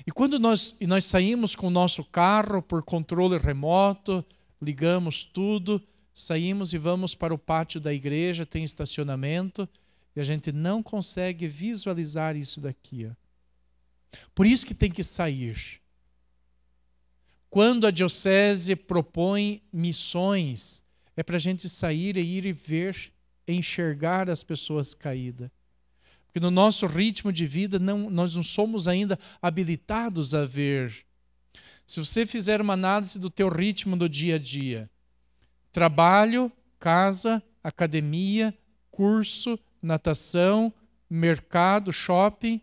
E quando nós, e nós saímos com o nosso carro por controle remoto, ligamos tudo, saímos e vamos para o pátio da igreja, tem estacionamento, e a gente não consegue visualizar isso daqui. Ó. Por isso que tem que sair. Quando a diocese propõe missões, é para a gente sair e ir e ver, enxergar as pessoas caídas que no nosso ritmo de vida não, nós não somos ainda habilitados a ver. Se você fizer uma análise do teu ritmo do dia a dia, trabalho, casa, academia, curso, natação, mercado, shopping,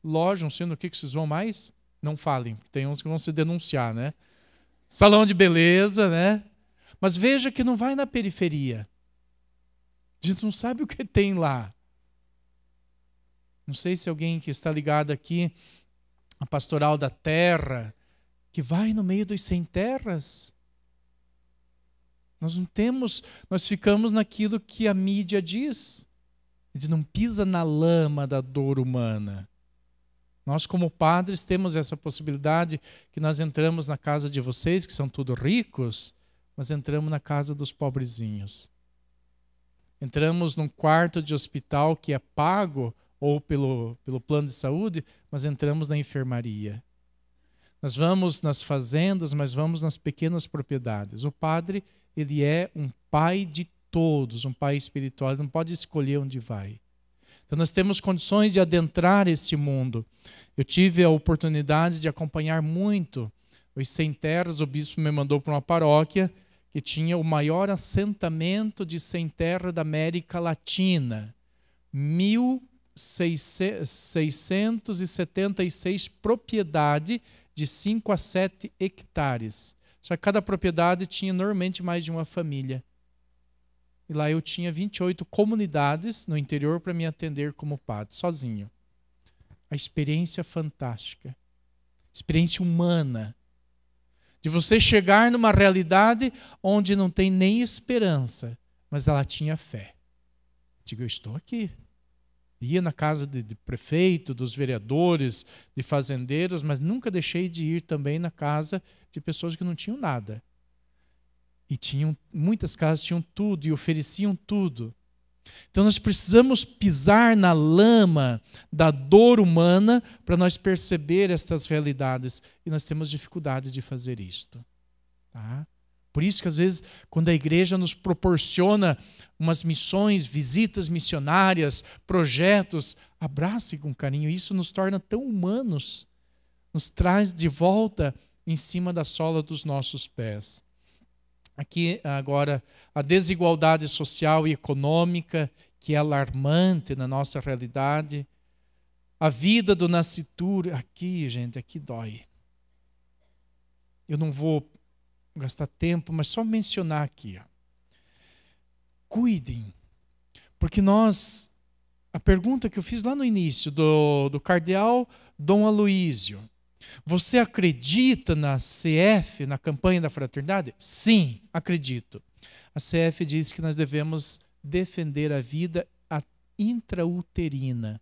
loja, não sei no que, que vocês vão mais, não falem, tem uns que vão se denunciar, né? Salão de beleza, né? Mas veja que não vai na periferia. A gente não sabe o que tem lá. Não sei se alguém que está ligado aqui à pastoral da terra, que vai no meio dos sem terras. Nós não temos, nós ficamos naquilo que a mídia diz. Ele não pisa na lama da dor humana. Nós, como padres, temos essa possibilidade que nós entramos na casa de vocês, que são tudo ricos, mas entramos na casa dos pobrezinhos. Entramos num quarto de hospital que é pago ou pelo, pelo plano de saúde, mas entramos na enfermaria. Nós vamos nas fazendas, mas vamos nas pequenas propriedades. O padre, ele é um pai de todos, um pai espiritual, ele não pode escolher onde vai. Então nós temos condições de adentrar esse mundo. Eu tive a oportunidade de acompanhar muito os sem terras, o bispo me mandou para uma paróquia que tinha o maior assentamento de sem terra da América Latina. Mil 676 propriedade de 5 a 7 hectares. Só que cada propriedade tinha normalmente mais de uma família. E lá eu tinha 28 comunidades no interior para me atender como padre, sozinho. A experiência fantástica. Experiência humana. De você chegar numa realidade onde não tem nem esperança, mas ela tinha fé. Digo, eu estou aqui ia na casa de, de, prefeito, dos vereadores, de fazendeiros, mas nunca deixei de ir também na casa de pessoas que não tinham nada. E tinham muitas casas tinham tudo e ofereciam tudo. Então nós precisamos pisar na lama da dor humana para nós perceber estas realidades e nós temos dificuldade de fazer isto. Tá? Por isso que às vezes, quando a igreja nos proporciona umas missões, visitas missionárias, projetos, abrace com carinho. Isso nos torna tão humanos, nos traz de volta em cima da sola dos nossos pés. Aqui agora a desigualdade social e econômica que é alarmante na nossa realidade. A vida do nascituro, aqui, gente, aqui dói. Eu não vou gastar tempo, mas só mencionar aqui. Ó. Cuidem, porque nós, a pergunta que eu fiz lá no início do, do cardeal Dom Aloísio, você acredita na CF, na campanha da fraternidade? Sim, acredito. A CF diz que nós devemos defender a vida intrauterina,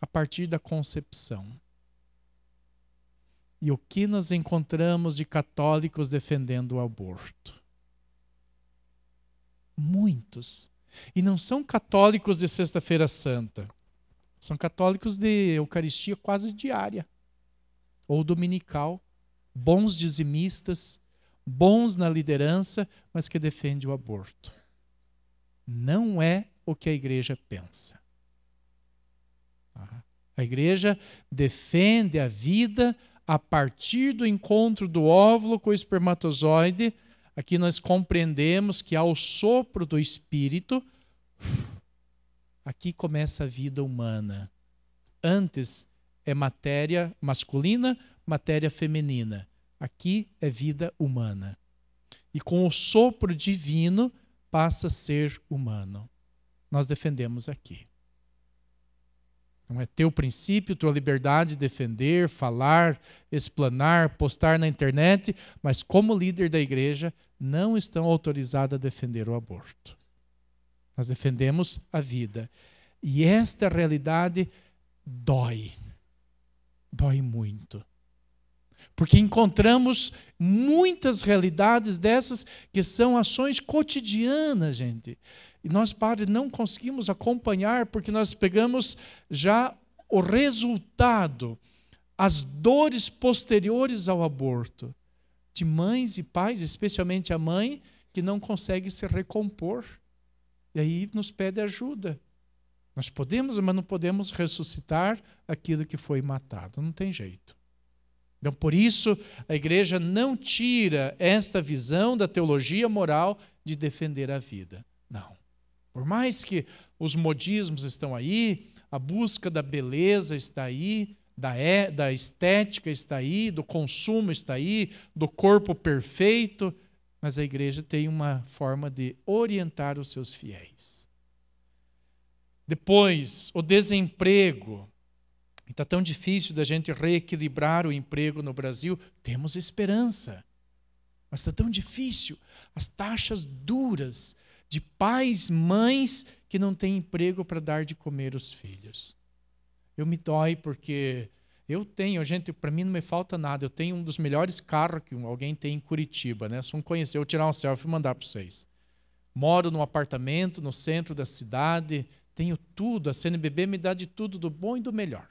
a partir da concepção. E o que nós encontramos de católicos defendendo o aborto? Muitos. E não são católicos de Sexta-feira Santa. São católicos de Eucaristia quase diária ou dominical, bons dizimistas, bons na liderança, mas que defende o aborto. Não é o que a igreja pensa. A igreja defende a vida a partir do encontro do óvulo com o espermatozoide, aqui nós compreendemos que ao sopro do espírito, aqui começa a vida humana. Antes é matéria masculina, matéria feminina. Aqui é vida humana. E com o sopro divino passa a ser humano. Nós defendemos aqui. Não é teu princípio, tua liberdade de defender, falar, explanar, postar na internet, mas como líder da igreja, não estão autorizados a defender o aborto. Nós defendemos a vida. E esta realidade dói. Dói muito. Porque encontramos muitas realidades dessas que são ações cotidianas, gente, e nós, padre, não conseguimos acompanhar porque nós pegamos já o resultado, as dores posteriores ao aborto, de mães e pais, especialmente a mãe, que não consegue se recompor. E aí nos pede ajuda. Nós podemos, mas não podemos ressuscitar aquilo que foi matado. Não tem jeito. Então, por isso, a igreja não tira esta visão da teologia moral de defender a vida. Não. Por mais que os modismos estão aí, a busca da beleza está aí, da, é, da estética está aí, do consumo está aí, do corpo perfeito, mas a igreja tem uma forma de orientar os seus fiéis. Depois, o desemprego. Está tão difícil da gente reequilibrar o emprego no Brasil. Temos esperança, mas está tão difícil. As taxas duras de pais, mães que não têm emprego para dar de comer os filhos. Eu me dói porque eu tenho, gente, para mim não me falta nada. Eu tenho um dos melhores carros que alguém tem em Curitiba, né? Só um conhecer, eu vou tirar um selfie e mandar para vocês. Moro num apartamento no centro da cidade, tenho tudo. A CNBB me dá de tudo, do bom e do melhor.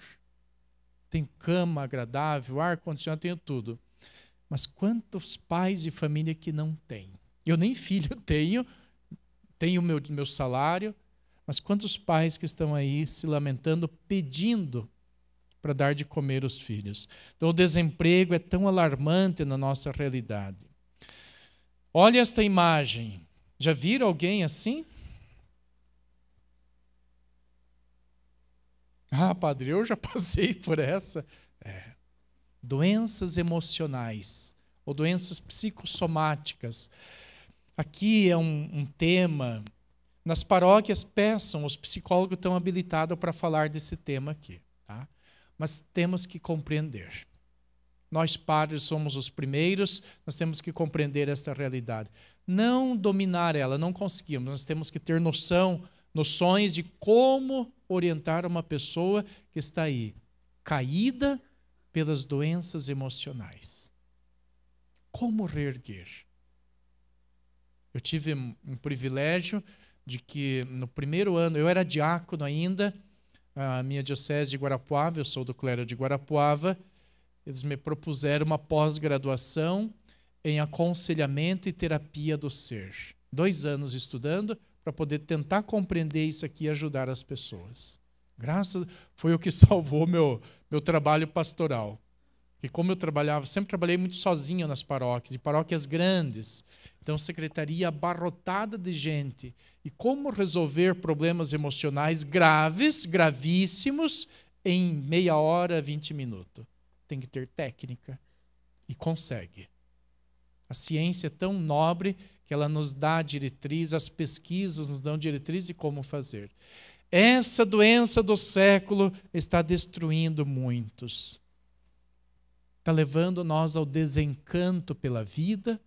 Tenho cama agradável, ar condicionado, tenho tudo. Mas quantos pais e família que não têm? Eu nem filho tenho, tenho o meu, meu salário, mas quantos pais que estão aí se lamentando, pedindo para dar de comer os filhos? Então, o desemprego é tão alarmante na nossa realidade. Olha esta imagem. Já viram alguém assim? Ah, padre, eu já passei por essa. É. Doenças emocionais ou doenças psicossomáticas Aqui é um, um tema. Nas paróquias, peçam, os psicólogos estão habilitados para falar desse tema aqui. Tá? Mas temos que compreender. Nós, padres, somos os primeiros, nós temos que compreender essa realidade. Não dominar ela, não conseguimos, nós temos que ter noção, noções de como orientar uma pessoa que está aí, caída pelas doenças emocionais. Como reerguer? Eu tive um privilégio de que no primeiro ano, eu era diácono ainda, a minha diocese de Guarapuava, eu sou do clero de Guarapuava, eles me propuseram uma pós-graduação em aconselhamento e terapia do ser. Dois anos estudando para poder tentar compreender isso aqui e ajudar as pessoas. Graças foi o que salvou meu meu trabalho pastoral. E como eu trabalhava, sempre trabalhei muito sozinho nas paróquias, e paróquias grandes. Então, secretaria abarrotada de gente. E como resolver problemas emocionais graves, gravíssimos, em meia hora, 20 minutos? Tem que ter técnica. E consegue. A ciência é tão nobre que ela nos dá diretriz, as pesquisas nos dão diretriz de como fazer. Essa doença do século está destruindo muitos. Está levando nós ao desencanto pela vida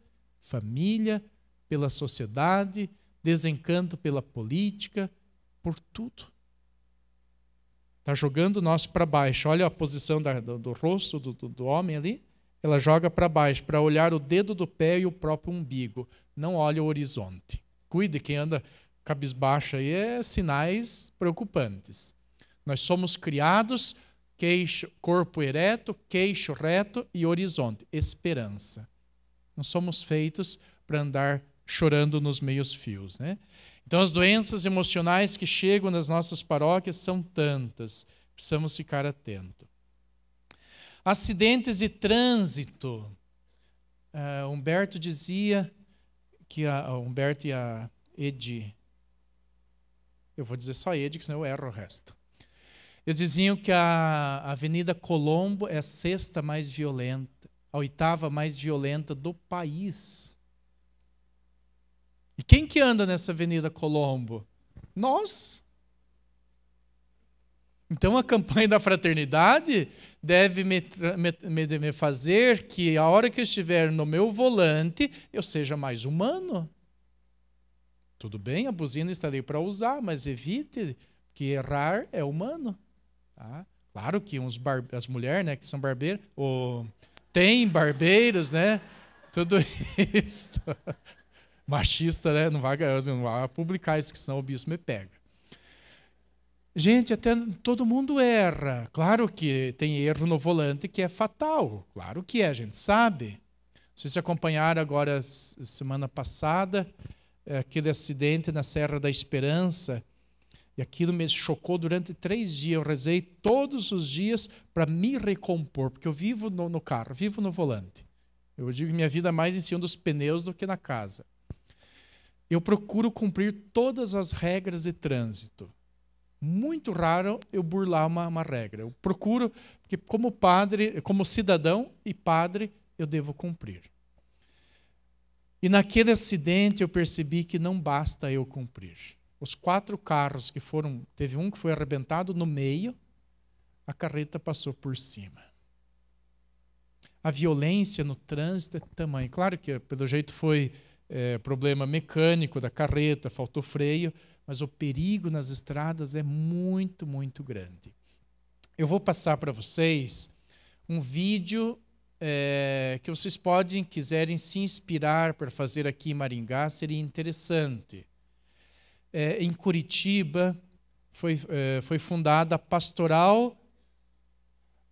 família, pela sociedade, desencanto pela política, por tudo. Está jogando o nosso para baixo. Olha a posição da, do, do, rosto do, do, do homem ali. Ela joga para baixo, para olhar o dedo do pé e o próprio umbigo. Não olha o horizonte. Cuide, quem anda cabisbaixo aí é sinais preocupantes. Nós somos criados queixo, corpo ereto, queixo reto e horizonte, esperança. Não somos feitos para andar chorando nos meios fios, né? Então as doenças emocionais que chegam nas nossas paróquias são tantas. Precisamos ficar atento. Acidentes de trânsito. Uh, Humberto dizia que a, a Humberto e a Edi, eu vou dizer só Edi, que senão eu erro o resto. Eles diziam que a Avenida Colombo é a sexta mais violenta a oitava mais violenta do país. E quem que anda nessa Avenida Colombo? Nós. Então a campanha da fraternidade deve me, me, me, fazer que a hora que eu estiver no meu volante eu seja mais humano. Tudo bem, a buzina estarei para usar, mas evite que errar é humano. Tá? Claro que uns bar... as mulheres, né, que são barbeiras, ou tem barbeiros, né? Tudo isso. Machista, né? Não vai, não vai publicar isso, que senão o bispo me pega. Gente, até todo mundo erra. Claro que tem erro no volante que é fatal. Claro que é, a gente sabe. Vocês se acompanharam agora semana passada é, aquele acidente na Serra da Esperança e aquilo me chocou durante três dias. Eu rezei todos os dias para me recompor, porque eu vivo no, no, carro, vivo no volante. Eu digo que minha vida é mais em cima dos pneus do que na casa. Eu procuro cumprir todas as regras de trânsito. Muito raro eu burlar uma, uma regra. Eu procuro, porque como padre, como cidadão e padre, eu devo cumprir. E naquele acidente eu percebi que não basta eu cumprir os quatro carros que foram, teve um que foi arrebentado no meio, a carreta passou por cima. A violência no trânsito é tamanho. Claro que, pelo jeito, foi é, problema mecânico da carreta, faltou freio, mas o perigo nas estradas é muito, muito grande. Eu vou passar para vocês um vídeo é, que vocês podem, quiserem se inspirar para fazer aqui em Maringá, seria interessante é, em Curitiba, foi, é, foi fundada a pastoral.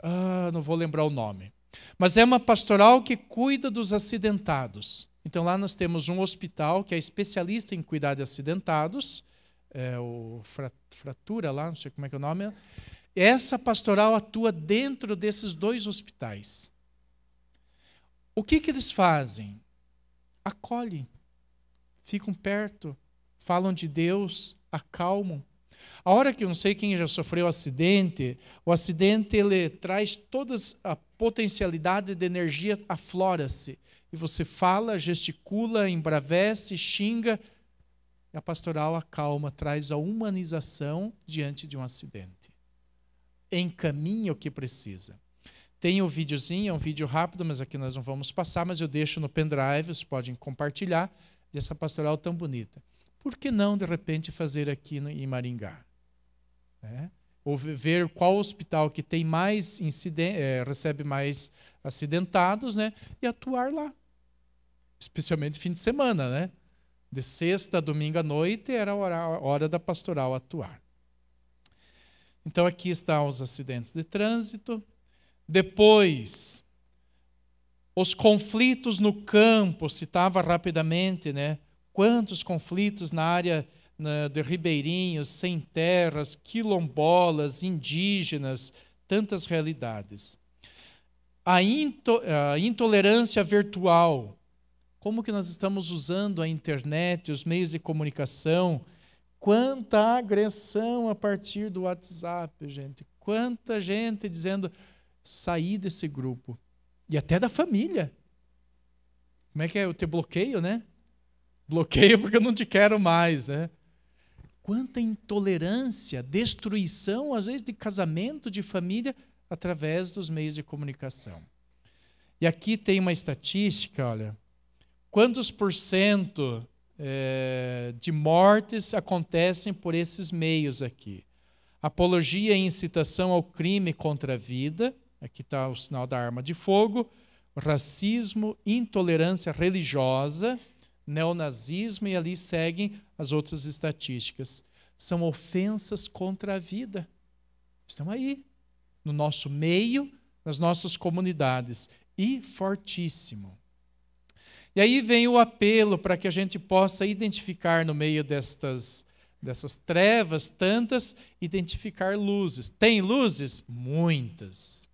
Ah, não vou lembrar o nome. Mas é uma pastoral que cuida dos acidentados. Então lá nós temos um hospital que é especialista em cuidar de acidentados, é o Fratura lá, não sei como é que é o nome. Essa pastoral atua dentro desses dois hospitais. O que, que eles fazem? Acolhem, ficam perto, falam de Deus, acalmam. A hora que eu não sei quem já sofreu acidente, o acidente ele traz toda a potencialidade de energia aflora-se. E você fala, gesticula, embravece, xinga. E a pastoral acalma, traz a humanização diante de um acidente. Encaminha o que precisa. Tem o um videozinho, é um vídeo rápido, mas aqui nós não vamos passar, mas eu deixo no pendrive, vocês podem compartilhar, dessa pastoral tão bonita por que não, de repente, fazer aqui em Maringá? Né? Ou ver qual hospital que tem mais é, recebe mais acidentados, né? E atuar lá. Especialmente fim de semana, né? De sexta a domingo à noite era a hora, a hora da pastoral atuar. Então aqui estão os acidentes de trânsito. Depois, os conflitos no campo, citava rapidamente, né? Quantos conflitos na área na, né, de ribeirinhos, sem terras, quilombolas, indígenas, tantas realidades. A, into, a intolerância virtual. Como que nós estamos usando a internet, os meios de comunicação? Quanta agressão a partir do WhatsApp, gente. Quanta gente dizendo sair desse grupo. E até da família. Como é que é? Eu te bloqueio, né? Bloqueio porque eu não te quero mais, né? Quanta intolerância, destruição, às vezes, de casamento, de família, através dos meios de comunicação. E aqui tem uma estatística, olha. Quantos por cento é, de mortes acontecem por esses meios aqui? Apologia e incitação ao crime contra a vida, aqui está o sinal da arma de fogo, racismo, intolerância religiosa, neonazismo e ali seguem as outras estatísticas. São ofensas contra a vida. Estão aí, no nosso meio, nas nossas comunidades. E fortíssimo. E aí vem o apelo para que a gente possa identificar no meio destas dessas trevas tantas, identificar luzes. Tem luzes? Muitas.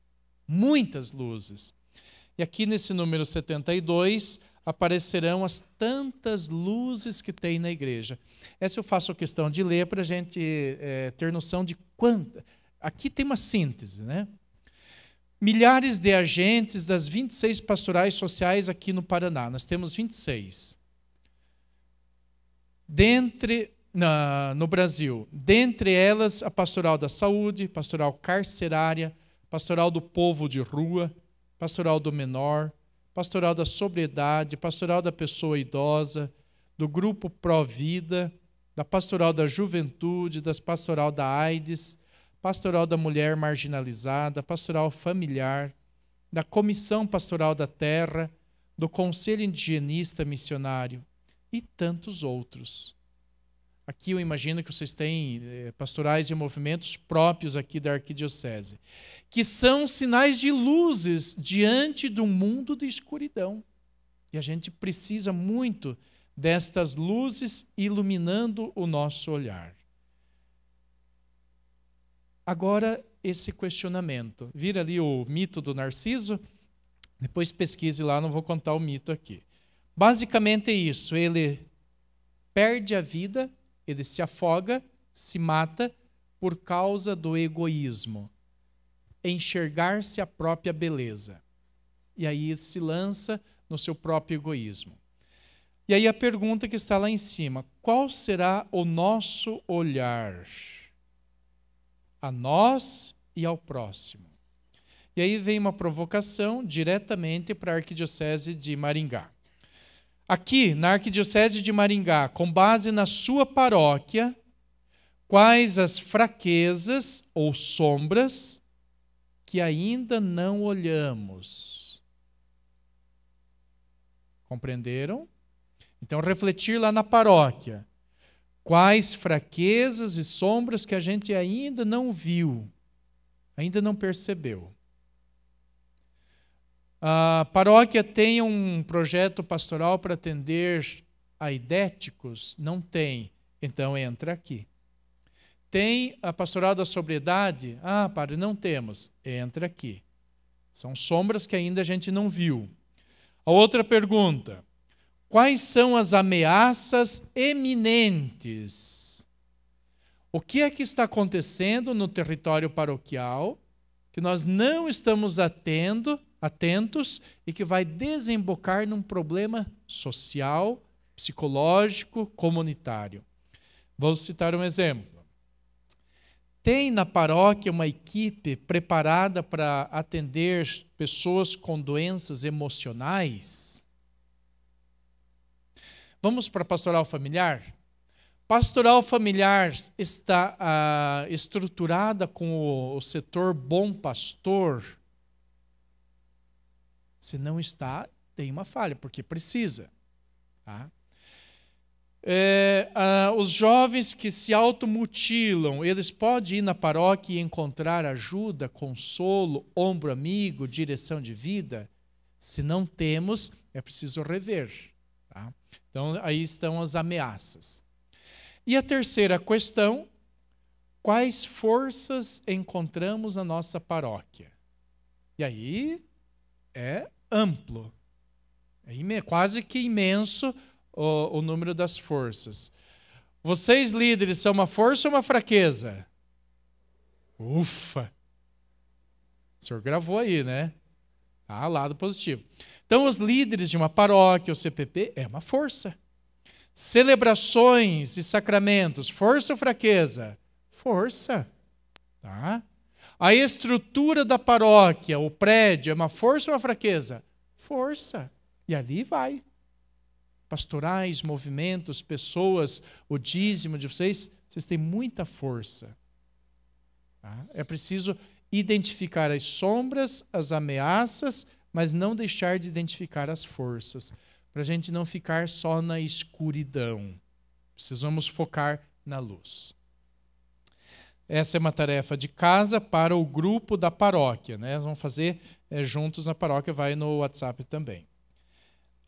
Muitas luzes. E aqui nesse número 72, aparecerão as tantas luzes que tem na igreja. Essa eu faço questão de ler para a gente é, ter noção de quanta. Aqui tem uma síntese, né? Milhares de agentes das 26 pastorais sociais aqui no Paraná. Nós temos 26. Dentre, na, no Brasil, dentre elas, a pastoral da saúde, pastoral carcerária, pastoral do povo de rua, pastoral do menor, pastoral da sobriedade, pastoral da pessoa idosa, do grupo Pró-Vida, da pastoral da juventude, das pastoral da AIDS, pastoral da mulher marginalizada, pastoral familiar, da comissão pastoral da terra, do conselho indigenista missionário e tantos outros. Aqui eu imagino que vocês têm eh, pastorais e movimentos próprios aqui da arquidiocese, que são sinais de luzes diante do mundo de escuridão. E a gente precisa muito destas luzes iluminando o nosso olhar. Agora, esse questionamento. Vira ali o mito do Narciso, depois pesquise lá, não vou contar o mito aqui. Basicamente é isso: ele perde a vida ele se afoga, se mata por causa do egoísmo, enxergar-se a própria beleza. E aí se lança no seu próprio egoísmo. E aí a pergunta que está lá em cima: qual será o nosso olhar a nós e ao próximo? E aí vem uma provocação diretamente para a Arquidiocese de Maringá. Aqui, na Arquidiocese de Maringá, com base na sua paróquia, quais as fraquezas ou sombras que ainda não olhamos? Compreenderam? Então, refletir lá na paróquia. Quais fraquezas e sombras que a gente ainda não viu, ainda não percebeu. A paróquia tem um projeto pastoral para atender a idéticos? Não tem. Então entra aqui. Tem a pastoral da sobriedade? Ah, padre, não temos. Entra aqui. São sombras que ainda a gente não viu. A outra pergunta: quais são as ameaças eminentes? O que é que está acontecendo no território paroquial que nós não estamos atendo atentos e que vai desembocar num problema social, psicológico, comunitário. Vou citar um exemplo. Tem na paróquia uma equipe preparada para atender pessoas com doenças emocionais? Vamos para a pastoral familiar? Pastoral familiar está ah, estruturada com o, o setor Bom Pastor, se não está, tem uma falha, porque precisa. Tá? É, ah, os jovens que se automutilam, eles podem ir na paróquia e encontrar ajuda, consolo, ombro amigo, direção de vida? Se não temos, é preciso rever. Tá? Então, aí estão as ameaças. E a terceira questão: quais forças encontramos na nossa paróquia? E aí é amplo. É quase que imenso o, o número das forças. Vocês, líderes, são uma força ou uma fraqueza? Ufa! O senhor gravou aí, né? Ah, lado positivo. Então, os líderes de uma paróquia ou CPP é uma força. Celebrações e sacramentos, força ou fraqueza? Força. Tá? A estrutura da paróquia, o prédio, é uma força ou uma fraqueza? Força. E ali vai. Pastorais, movimentos, pessoas, o dízimo de vocês, vocês têm muita força. Tá? É preciso identificar as sombras, as ameaças, mas não deixar de identificar as forças, para a gente não ficar só na escuridão. Precisamos focar na luz. Essa é uma tarefa de casa para o grupo da paróquia. Né? vão fazer é, juntos na paróquia, vai no WhatsApp também.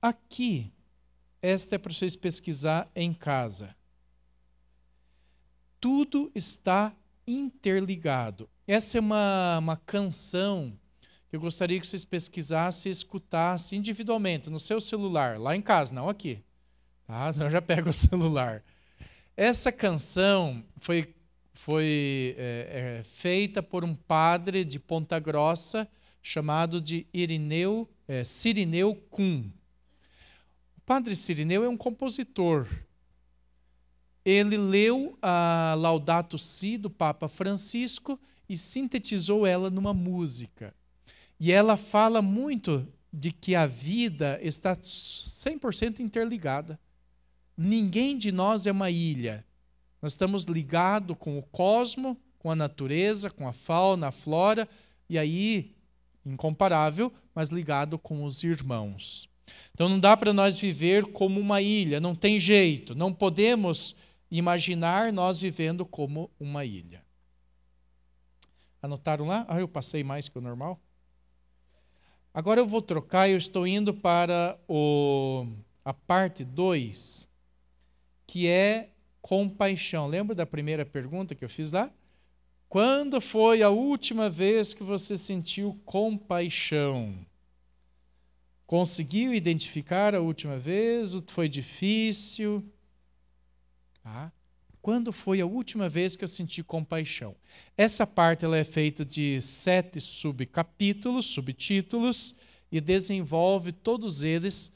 Aqui, esta é para vocês pesquisar em casa. Tudo está interligado. Essa é uma, uma canção que eu gostaria que vocês pesquisassem e escutassem individualmente, no seu celular, lá em casa, não aqui. Ah, eu já pego o celular. Essa canção foi foi é, é, feita por um padre de Ponta Grossa chamado de Irineu, é, Sirineu Kuhn. O padre Sirineu é um compositor. Ele leu a Laudato Si do Papa Francisco e sintetizou ela numa música. E ela fala muito de que a vida está 100% interligada. Ninguém de nós é uma ilha. Nós estamos ligados com o cosmo, com a natureza, com a fauna, a flora, e aí, incomparável, mas ligado com os irmãos. Então não dá para nós viver como uma ilha, não tem jeito, não podemos imaginar nós vivendo como uma ilha. Anotaram lá? Ah, eu passei mais que o normal. Agora eu vou trocar, eu estou indo para o, a parte 2, que é compaixão. Lembra da primeira pergunta que eu fiz lá? Quando foi a última vez que você sentiu compaixão? Conseguiu identificar a última vez? Foi difícil? Tá? Quando foi a última vez que eu senti compaixão? Essa parte ela é feita de sete subcapítulos, subtítulos, e desenvolve todos eles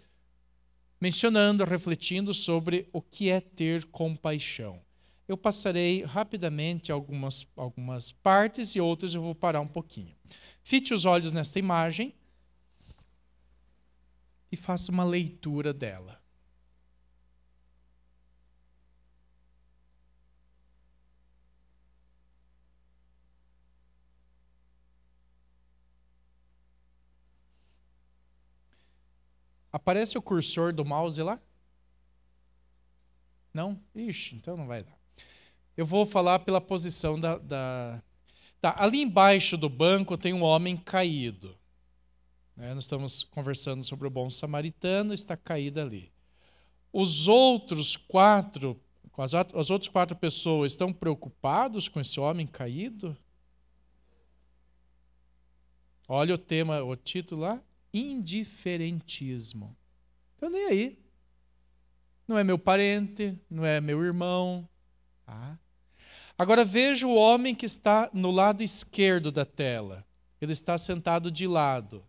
mencionando, refletindo sobre o que é ter compaixão. Eu passarei rapidamente algumas, algumas partes e outras eu vou parar um pouquinho. Fite os olhos nesta imagem e faça uma leitura dela. Aparece o cursor do mouse lá? Não? Ixi, então não vai dar. Eu vou falar pela posição da. da... Tá, ali embaixo do banco tem um homem caído. Né? Nós estamos conversando sobre o bom samaritano, está caído ali. Os outros quatro, as, as outras quatro pessoas estão preocupados com esse homem caído? Olha o tema, o título lá indiferentismo. Então, nem aí. Não é meu parente, não é meu irmão. Tá? Agora veja o homem que está no lado esquerdo da tela. Ele está sentado de lado.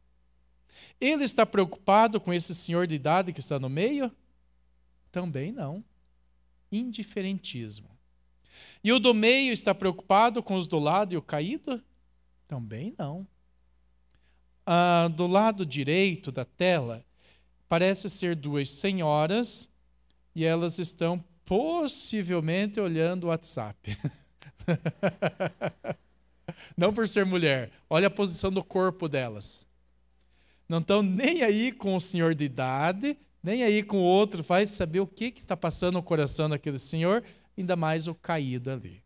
Ele está preocupado com esse senhor de idade que está no meio? Também não. Indiferentismo. E o do meio está preocupado com os do lado e o caído? Também não ah, do lado direito da tela, parece ser duas senhoras e elas estão possivelmente olhando o WhatsApp. Não por ser mulher, olha a posição do corpo delas. Não estão nem aí com o senhor de idade, nem aí com o outro, faz saber o que está passando no coração daquele senhor, ainda mais o caído ali.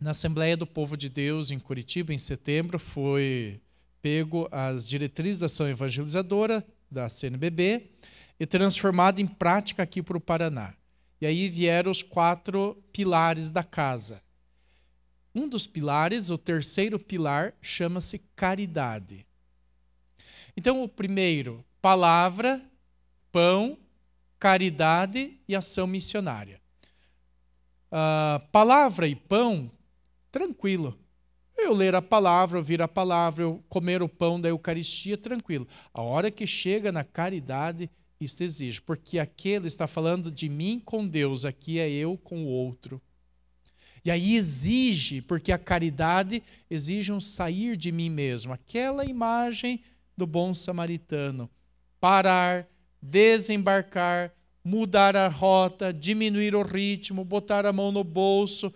Na Assembleia do Povo de Deus, em Curitiba, em setembro, foi pego as diretrizes da ação evangelizadora da CNBB e transformado em prática aqui para o Paraná. E aí vieram os quatro pilares da casa. Um dos pilares, o terceiro pilar, chama-se caridade. Então, o primeiro, palavra, pão, caridade e ação missionária. Uh, palavra e pão, tranquilo. Eu ler a palavra, ouvir a palavra, eu comer o pão da Eucaristia, tranquilo. A hora que chega na caridade, isto exige, porque aquele está falando de mim com Deus, aqui é eu com o outro. E aí exige, porque a caridade exige um sair de mim mesmo, aquela imagem do bom samaritano. Parar, desembarcar, mudar a rota, diminuir o ritmo, botar a mão no bolso,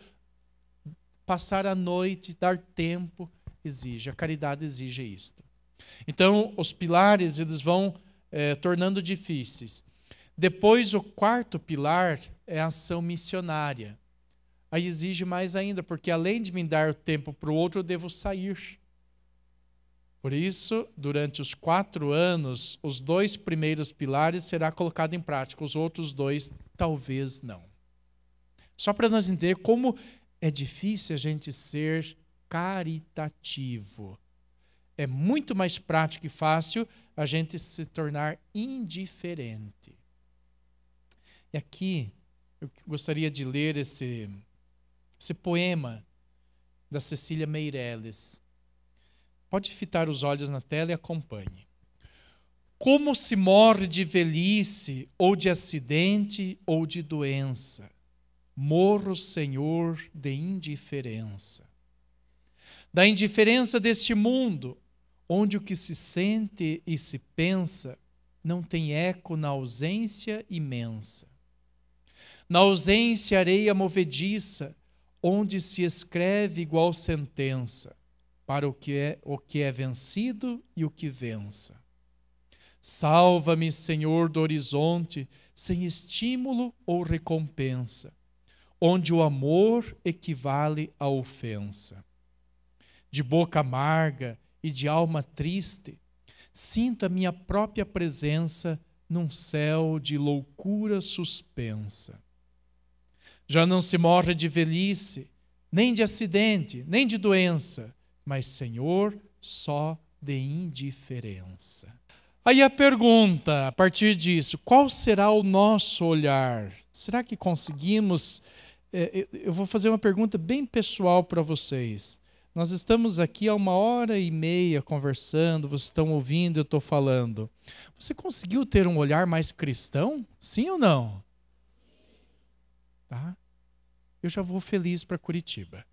passar a noite, dar tempo, exige. A caridade exige isto. Então, os pilares eles vão eh, tornando difíceis. Depois, o quarto pilar é a ação missionária. Aí exige mais ainda, porque além de me dar tempo para o outro, eu devo sair. Por isso, durante os quatro anos, os dois primeiros pilares será colocado em prática, os outros dois talvez não. Só para nós entender como é difícil a gente ser caritativo. É muito mais prático e fácil a gente se tornar indiferente. E aqui eu gostaria de ler esse, esse poema da Cecília Meirelles. Pode fitar os olhos na tela e acompanhe. Como se morre de velhice, ou de acidente, ou de doença Morro, Senhor, de indiferença. Da indiferença deste mundo, onde o que se sente e se pensa não tem eco na ausência imensa. Na ausência, areia movediça, onde se escreve igual sentença para o que é o que é vencido e o que vença. Salva-me, Senhor, do horizonte, sem estímulo ou recompensa onde o amor equivale à ofensa. De boca amarga e de alma triste, sinto a minha própria presença num céu de loucura suspensa. Já não se morre de velhice, nem de acidente, nem de doença, mas, Senhor, só de indiferença. Aí a pergunta, a partir disso, qual será o nosso olhar? Será que conseguimos é, eu vou fazer uma pergunta bem pessoal para vocês. Nós estamos aqui há uma hora e meia conversando, vocês estão ouvindo, eu estou falando. Você conseguiu ter um olhar mais cristão? Sim ou não? Tá? Eu já vou feliz para Curitiba.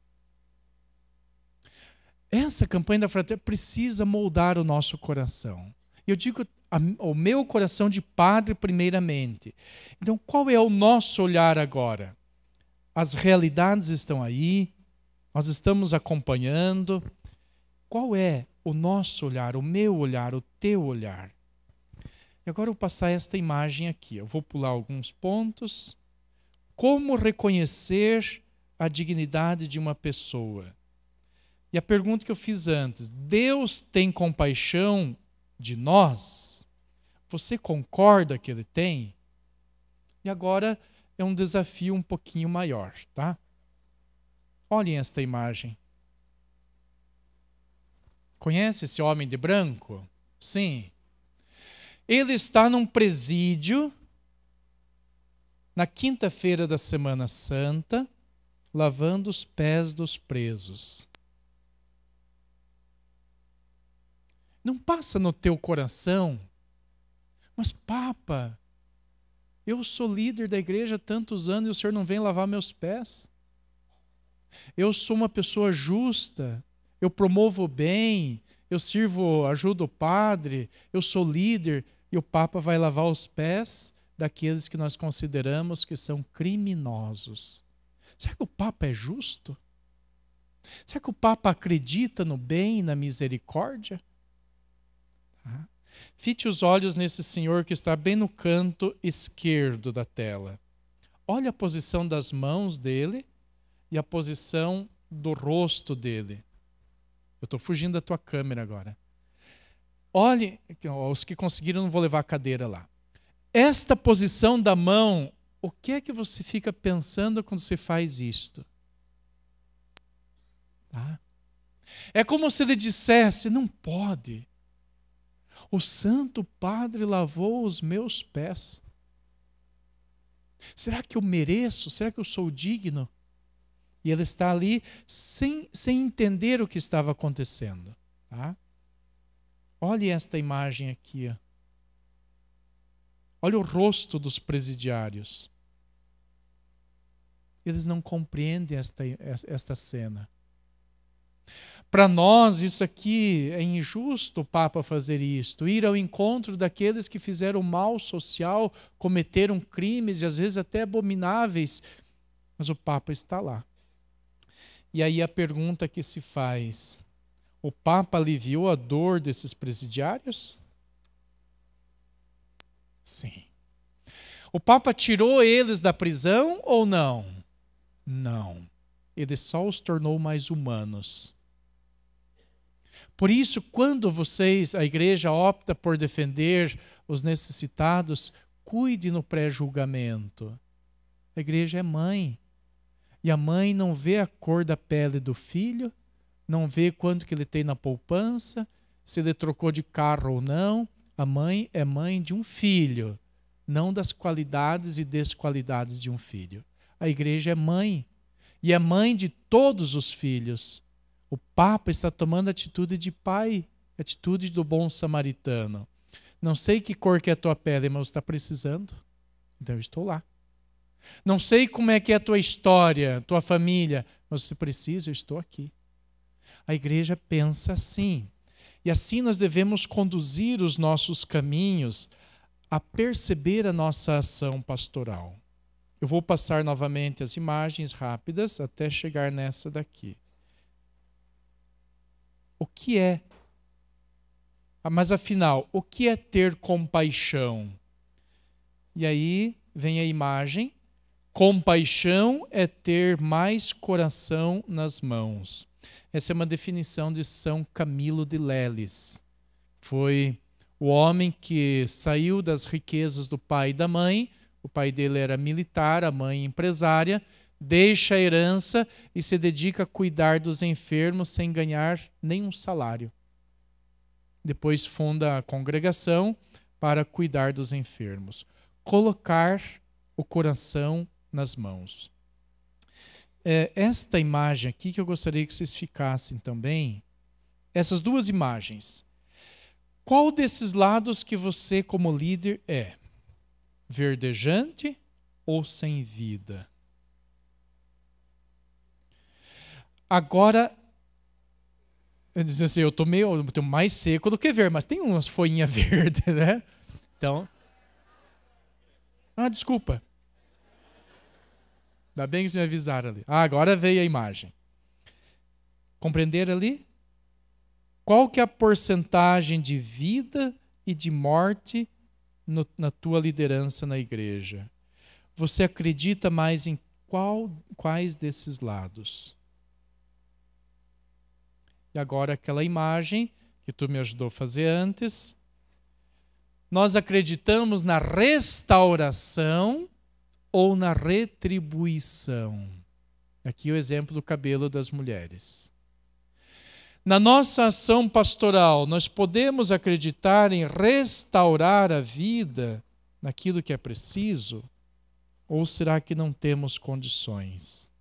Essa campanha da fraternidade precisa moldar o nosso coração. Eu digo o meu coração de padre primeiramente. Então, qual é o nosso olhar agora? as realidades estão aí, nós estamos acompanhando. Qual é o nosso olhar, o meu olhar, o teu olhar? E agora eu vou passar esta imagem aqui. Eu vou pular alguns pontos. Como reconhecer a dignidade de uma pessoa? E a pergunta que eu fiz antes: Deus tem compaixão de nós? Você concorda que ele tem? E agora é um desafio um pouquinho maior, tá? Olhem esta imagem. Conhece esse homem de branco? Sim. Ele está num presídio na quinta-feira da Semana Santa, lavando os pés dos presos. Não passa no teu coração, mas, Papa, eu sou líder da igreja há tantos anos e o senhor não vem lavar meus pés? Eu sou uma pessoa justa, eu promovo o bem, eu sirvo, ajudo o padre, eu sou líder e o Papa vai lavar os pés daqueles que nós consideramos que são criminosos. Será que o Papa é justo? Será que o Papa acredita no bem, na misericórdia? Tá. Fite os olhos nesse senhor que está bem no canto esquerdo da tela. Olhe a posição das mãos dele e a posição do rosto dele. Eu estou fugindo da tua câmera agora. Olhe, os que conseguiram não vou levar a cadeira lá. Esta posição da mão, o que é que você fica pensando quando você faz isto? Tá? É como se ele dissesse: não pode o Santo Padre lavou os meus pés. Será que eu mereço? Será que eu sou digno? E ele está ali sem, sem entender o que estava acontecendo. Tá? Olhe esta imagem aqui. Ó. Olha o rosto dos presidiários. Eles não compreendem esta, esta cena. Para nós, isso aqui é injusto o Papa fazer isto, ir ao encontro daqueles que fizeram mal social, cometeram crimes e às vezes até abomináveis, mas o Papa está lá. E aí a pergunta que se faz: o Papa aliviou a dor desses presidiários? Sim. O Papa tirou eles da prisão ou não? Não. Ele só os tornou mais humanos. Por isso, quando vocês, a igreja opta por defender os necessitados, cuide no pré-julgamento. A igreja é mãe. E a mãe não vê a cor da pele do filho, não vê quanto que ele tem na poupança, se ele trocou de carro ou não. A mãe é mãe de um filho, não das qualidades e desqualidades de um filho. A igreja é mãe e é mãe de todos os filhos. O Papa está tomando atitude de pai, atitude do bom samaritano. Não sei que cor que é a tua pele, mas está precisando. Então eu estou lá. Não sei como é que é a tua história, tua família, mas se precisa, eu estou aqui. A igreja pensa assim. E assim nós devemos conduzir os nossos caminhos a perceber a nossa ação pastoral. Eu vou passar novamente as imagens rápidas até chegar nessa daqui o que é. Ah, mas afinal, o que é ter compaixão? E aí vem a imagem. Compaixão é ter mais coração nas mãos. Essa é uma definição de São Camilo de Leles. Foi o homem que saiu das riquezas do pai e da mãe. O pai dele era militar, a mãe empresária deixa a herança e se dedica a cuidar dos enfermos sem ganhar nenhum salário. Depois funda a congregação para cuidar dos enfermos. Colocar o coração nas mãos. É, esta imagem aqui que eu gostaria que vocês ficassem também, essas duas imagens. Qual desses lados que você, como líder, é? Verdejante ou sem vida? Agora, eu disse assim, eu tô meio, eu tô mais seco do que ver, mas tem umas folhinhas verdes, né? Então, ah, desculpa. Ainda bem que vocês me avisaram ali. Ah, agora veio a imagem. Compreender ali? Qual que é a porcentagem de vida e de morte no, na tua liderança na igreja? Você acredita mais em qual, quais desses lados? E agora aquela imagem que tu me ajudou a fazer antes. Nós acreditamos na restauração ou na retribuição. Aqui o exemplo do cabelo das mulheres. Na nossa ação pastoral, nós podemos acreditar em restaurar a vida naquilo que é preciso? Ou será que não temos condições?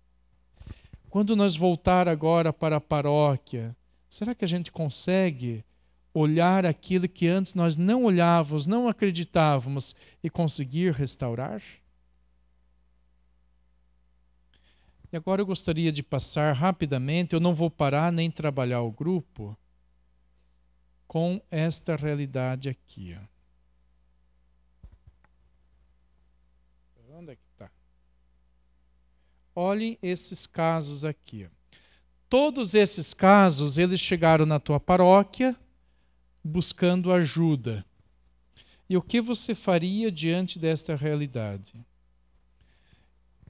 Quando nós voltar agora para a paróquia, Será que a gente consegue olhar aquilo que antes nós não olhávamos, não acreditávamos e conseguir restaurar? E agora eu gostaria de passar rapidamente, eu não vou parar nem trabalhar o grupo com esta realidade aqui. Onde é que está? Olhem esses casos aqui todos esses casos, eles chegaram na tua paróquia buscando ajuda. E o que você faria diante desta realidade?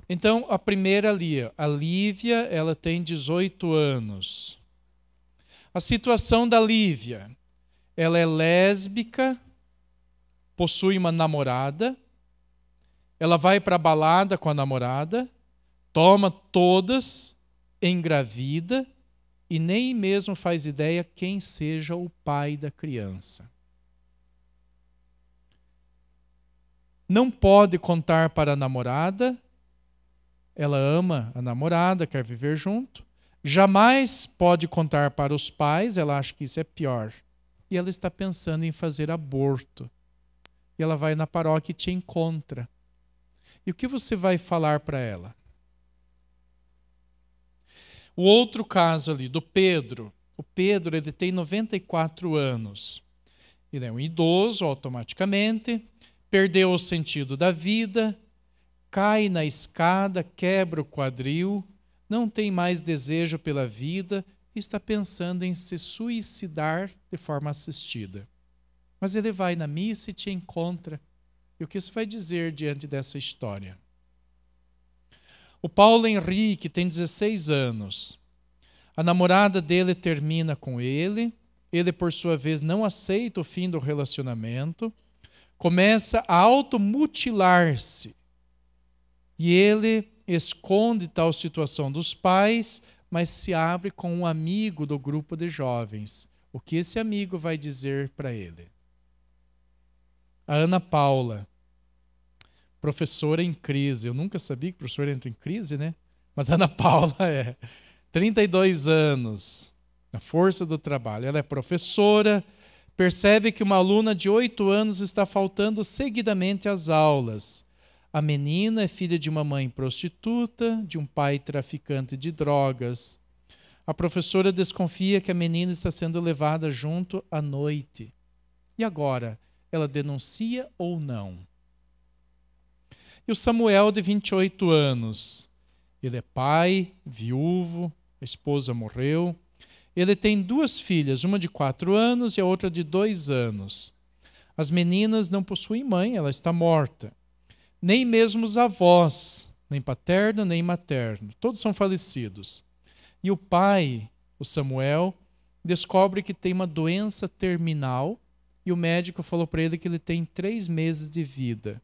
Então, a primeira ali, a Lívia, ela tem 18 anos. A situação da Lívia, ela é lésbica, possui uma namorada, ela vai para a balada com a namorada, toma todas, engravida e nem mesmo faz ideia quem seja o pai da criança. Não pode contar para a namorada, ela ama a namorada, quer viver junto. Jamais pode contar para os pais, ela acha que isso é pior. E ela está pensando em fazer aborto. E ela vai na paróquia e te encontra. E o que você vai falar para ela? O outro caso ali, do Pedro. O Pedro ele tem 94 anos. Ele é um idoso automaticamente, perdeu o sentido da vida, cai na escada, quebra o quadril, não tem mais desejo pela vida, está pensando em se suicidar de forma assistida. Mas ele vai na missa e te encontra. E o que isso vai dizer diante dessa história? O Paulo Henrique tem 16 anos. A namorada dele termina com ele. Ele, por sua vez, não aceita o fim do relacionamento. Começa a automutilar-se. E ele esconde tal situação dos pais, mas se abre com um amigo do grupo de jovens. O que esse amigo vai dizer para ele? A Ana Paula professora em crise. Eu nunca sabia que professor entra em crise, né? Mas Ana Paula é. 32 anos, na força do trabalho. Ela é professora, percebe que uma aluna de 8 anos está faltando seguidamente às aulas. A menina é filha de uma mãe prostituta, de um pai traficante de drogas. A professora desconfia que a menina está sendo levada junto à noite. E agora, ela denuncia ou não? e o Samuel, de 28 anos. Ele é pai, viúvo, a esposa morreu. Ele tem duas filhas, uma de quatro anos e a outra de dois anos. As meninas não possuem mãe, ela está morta. Nem mesmo os avós, nem paterno nem materno, todos são falecidos. E o pai, o Samuel, descobre que tem uma doença terminal e o médico falou para ele que ele tem três meses de vida.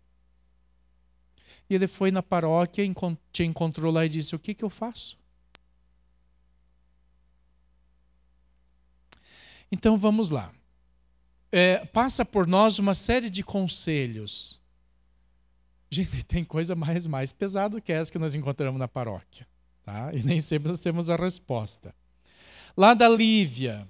E ele foi na paróquia, te encontrou lá e disse: O que, que eu faço? Então vamos lá. É, passa por nós uma série de conselhos. Gente, tem coisa mais, mais pesada que essa que nós encontramos na paróquia. Tá? E nem sempre nós temos a resposta. Lá da Lívia,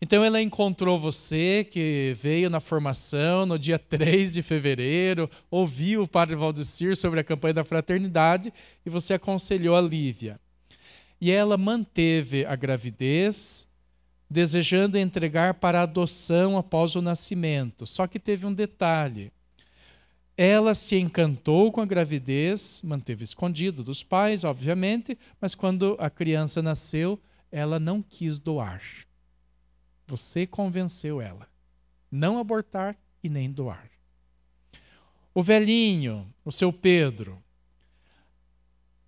então ela encontrou você que veio na formação no dia 3 de fevereiro, ouviu o padre Valdecir sobre a campanha da fraternidade e você aconselhou a Lívia. E ela manteve a gravidez, desejando entregar para adoção após o nascimento. Só que teve um detalhe. Ela se encantou com a gravidez, manteve escondido dos pais, obviamente, mas quando a criança nasceu, ela não quis doar você convenceu ela. Não abortar e nem doar. O velhinho, o seu Pedro,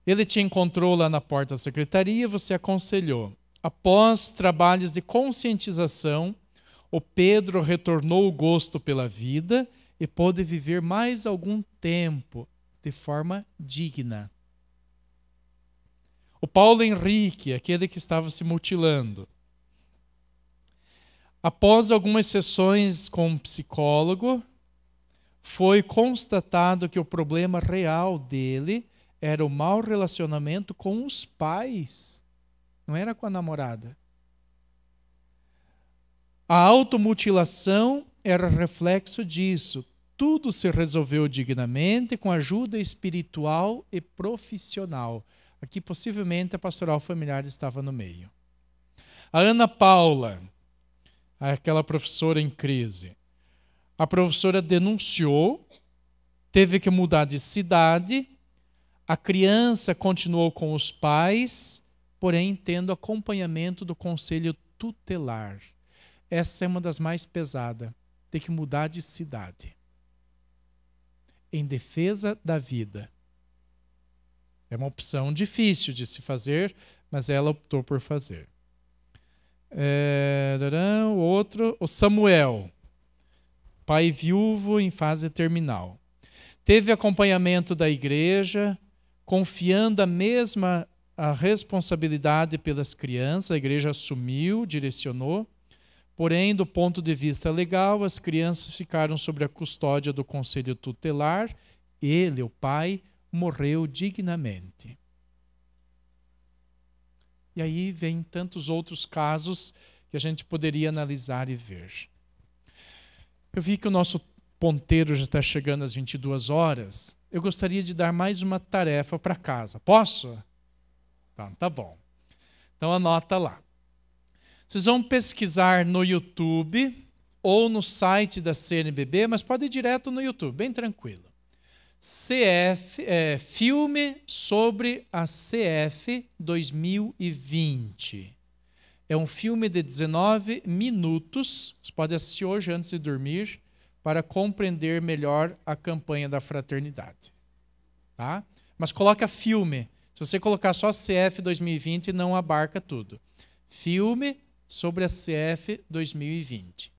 ele te encontrou lá na porta da secretaria, você aconselhou. Após trabalhos de conscientização, o Pedro retornou o gosto pela vida e pôde viver mais algum tempo de forma digna. O Paulo Henrique, aquele que estava se mutilando, Após algumas sessões com um psicólogo, foi constatado que o problema real dele era o mau relacionamento com os pais, não era com a namorada. A automutilação era reflexo disso. Tudo se resolveu dignamente com ajuda espiritual e profissional. Aqui possivelmente a pastoral familiar estava no meio. A Ana Paula, aquela professora em crise. A professora denunciou, teve que mudar de cidade, a criança continuou com os pais, porém tendo acompanhamento do conselho tutelar. Essa é uma das mais pesadas. Tem que mudar de cidade. Em defesa da vida. É uma opção difícil de se fazer, mas ela optou por fazer. É, o outro, o Samuel, pai viúvo em fase terminal. Teve acompanhamento da igreja, confiando a mesma a responsabilidade pelas crianças, a igreja assumiu, direcionou. Porém, do ponto de vista legal, as crianças ficaram sob a custódia do conselho tutelar. Ele, o pai, morreu dignamente. E aí vem tantos outros casos que a gente poderia analisar e ver. Eu vi que o nosso ponteiro já está chegando às 22 horas. Eu gostaria de dar mais uma tarefa para casa. Posso? Então, tá bom. Então anota lá. Vocês vão pesquisar no YouTube ou no site da CNBB, mas pode ir direto no YouTube, bem tranquilo. CF, é, filme sobre a CF 2020. É um filme de 19 minutos. Você pode assistir hoje antes de dormir para compreender melhor a campanha da fraternidade. Tá? Mas coloca filme. Se você colocar só CF 2020, não abarca tudo. Filme sobre a CF 2020.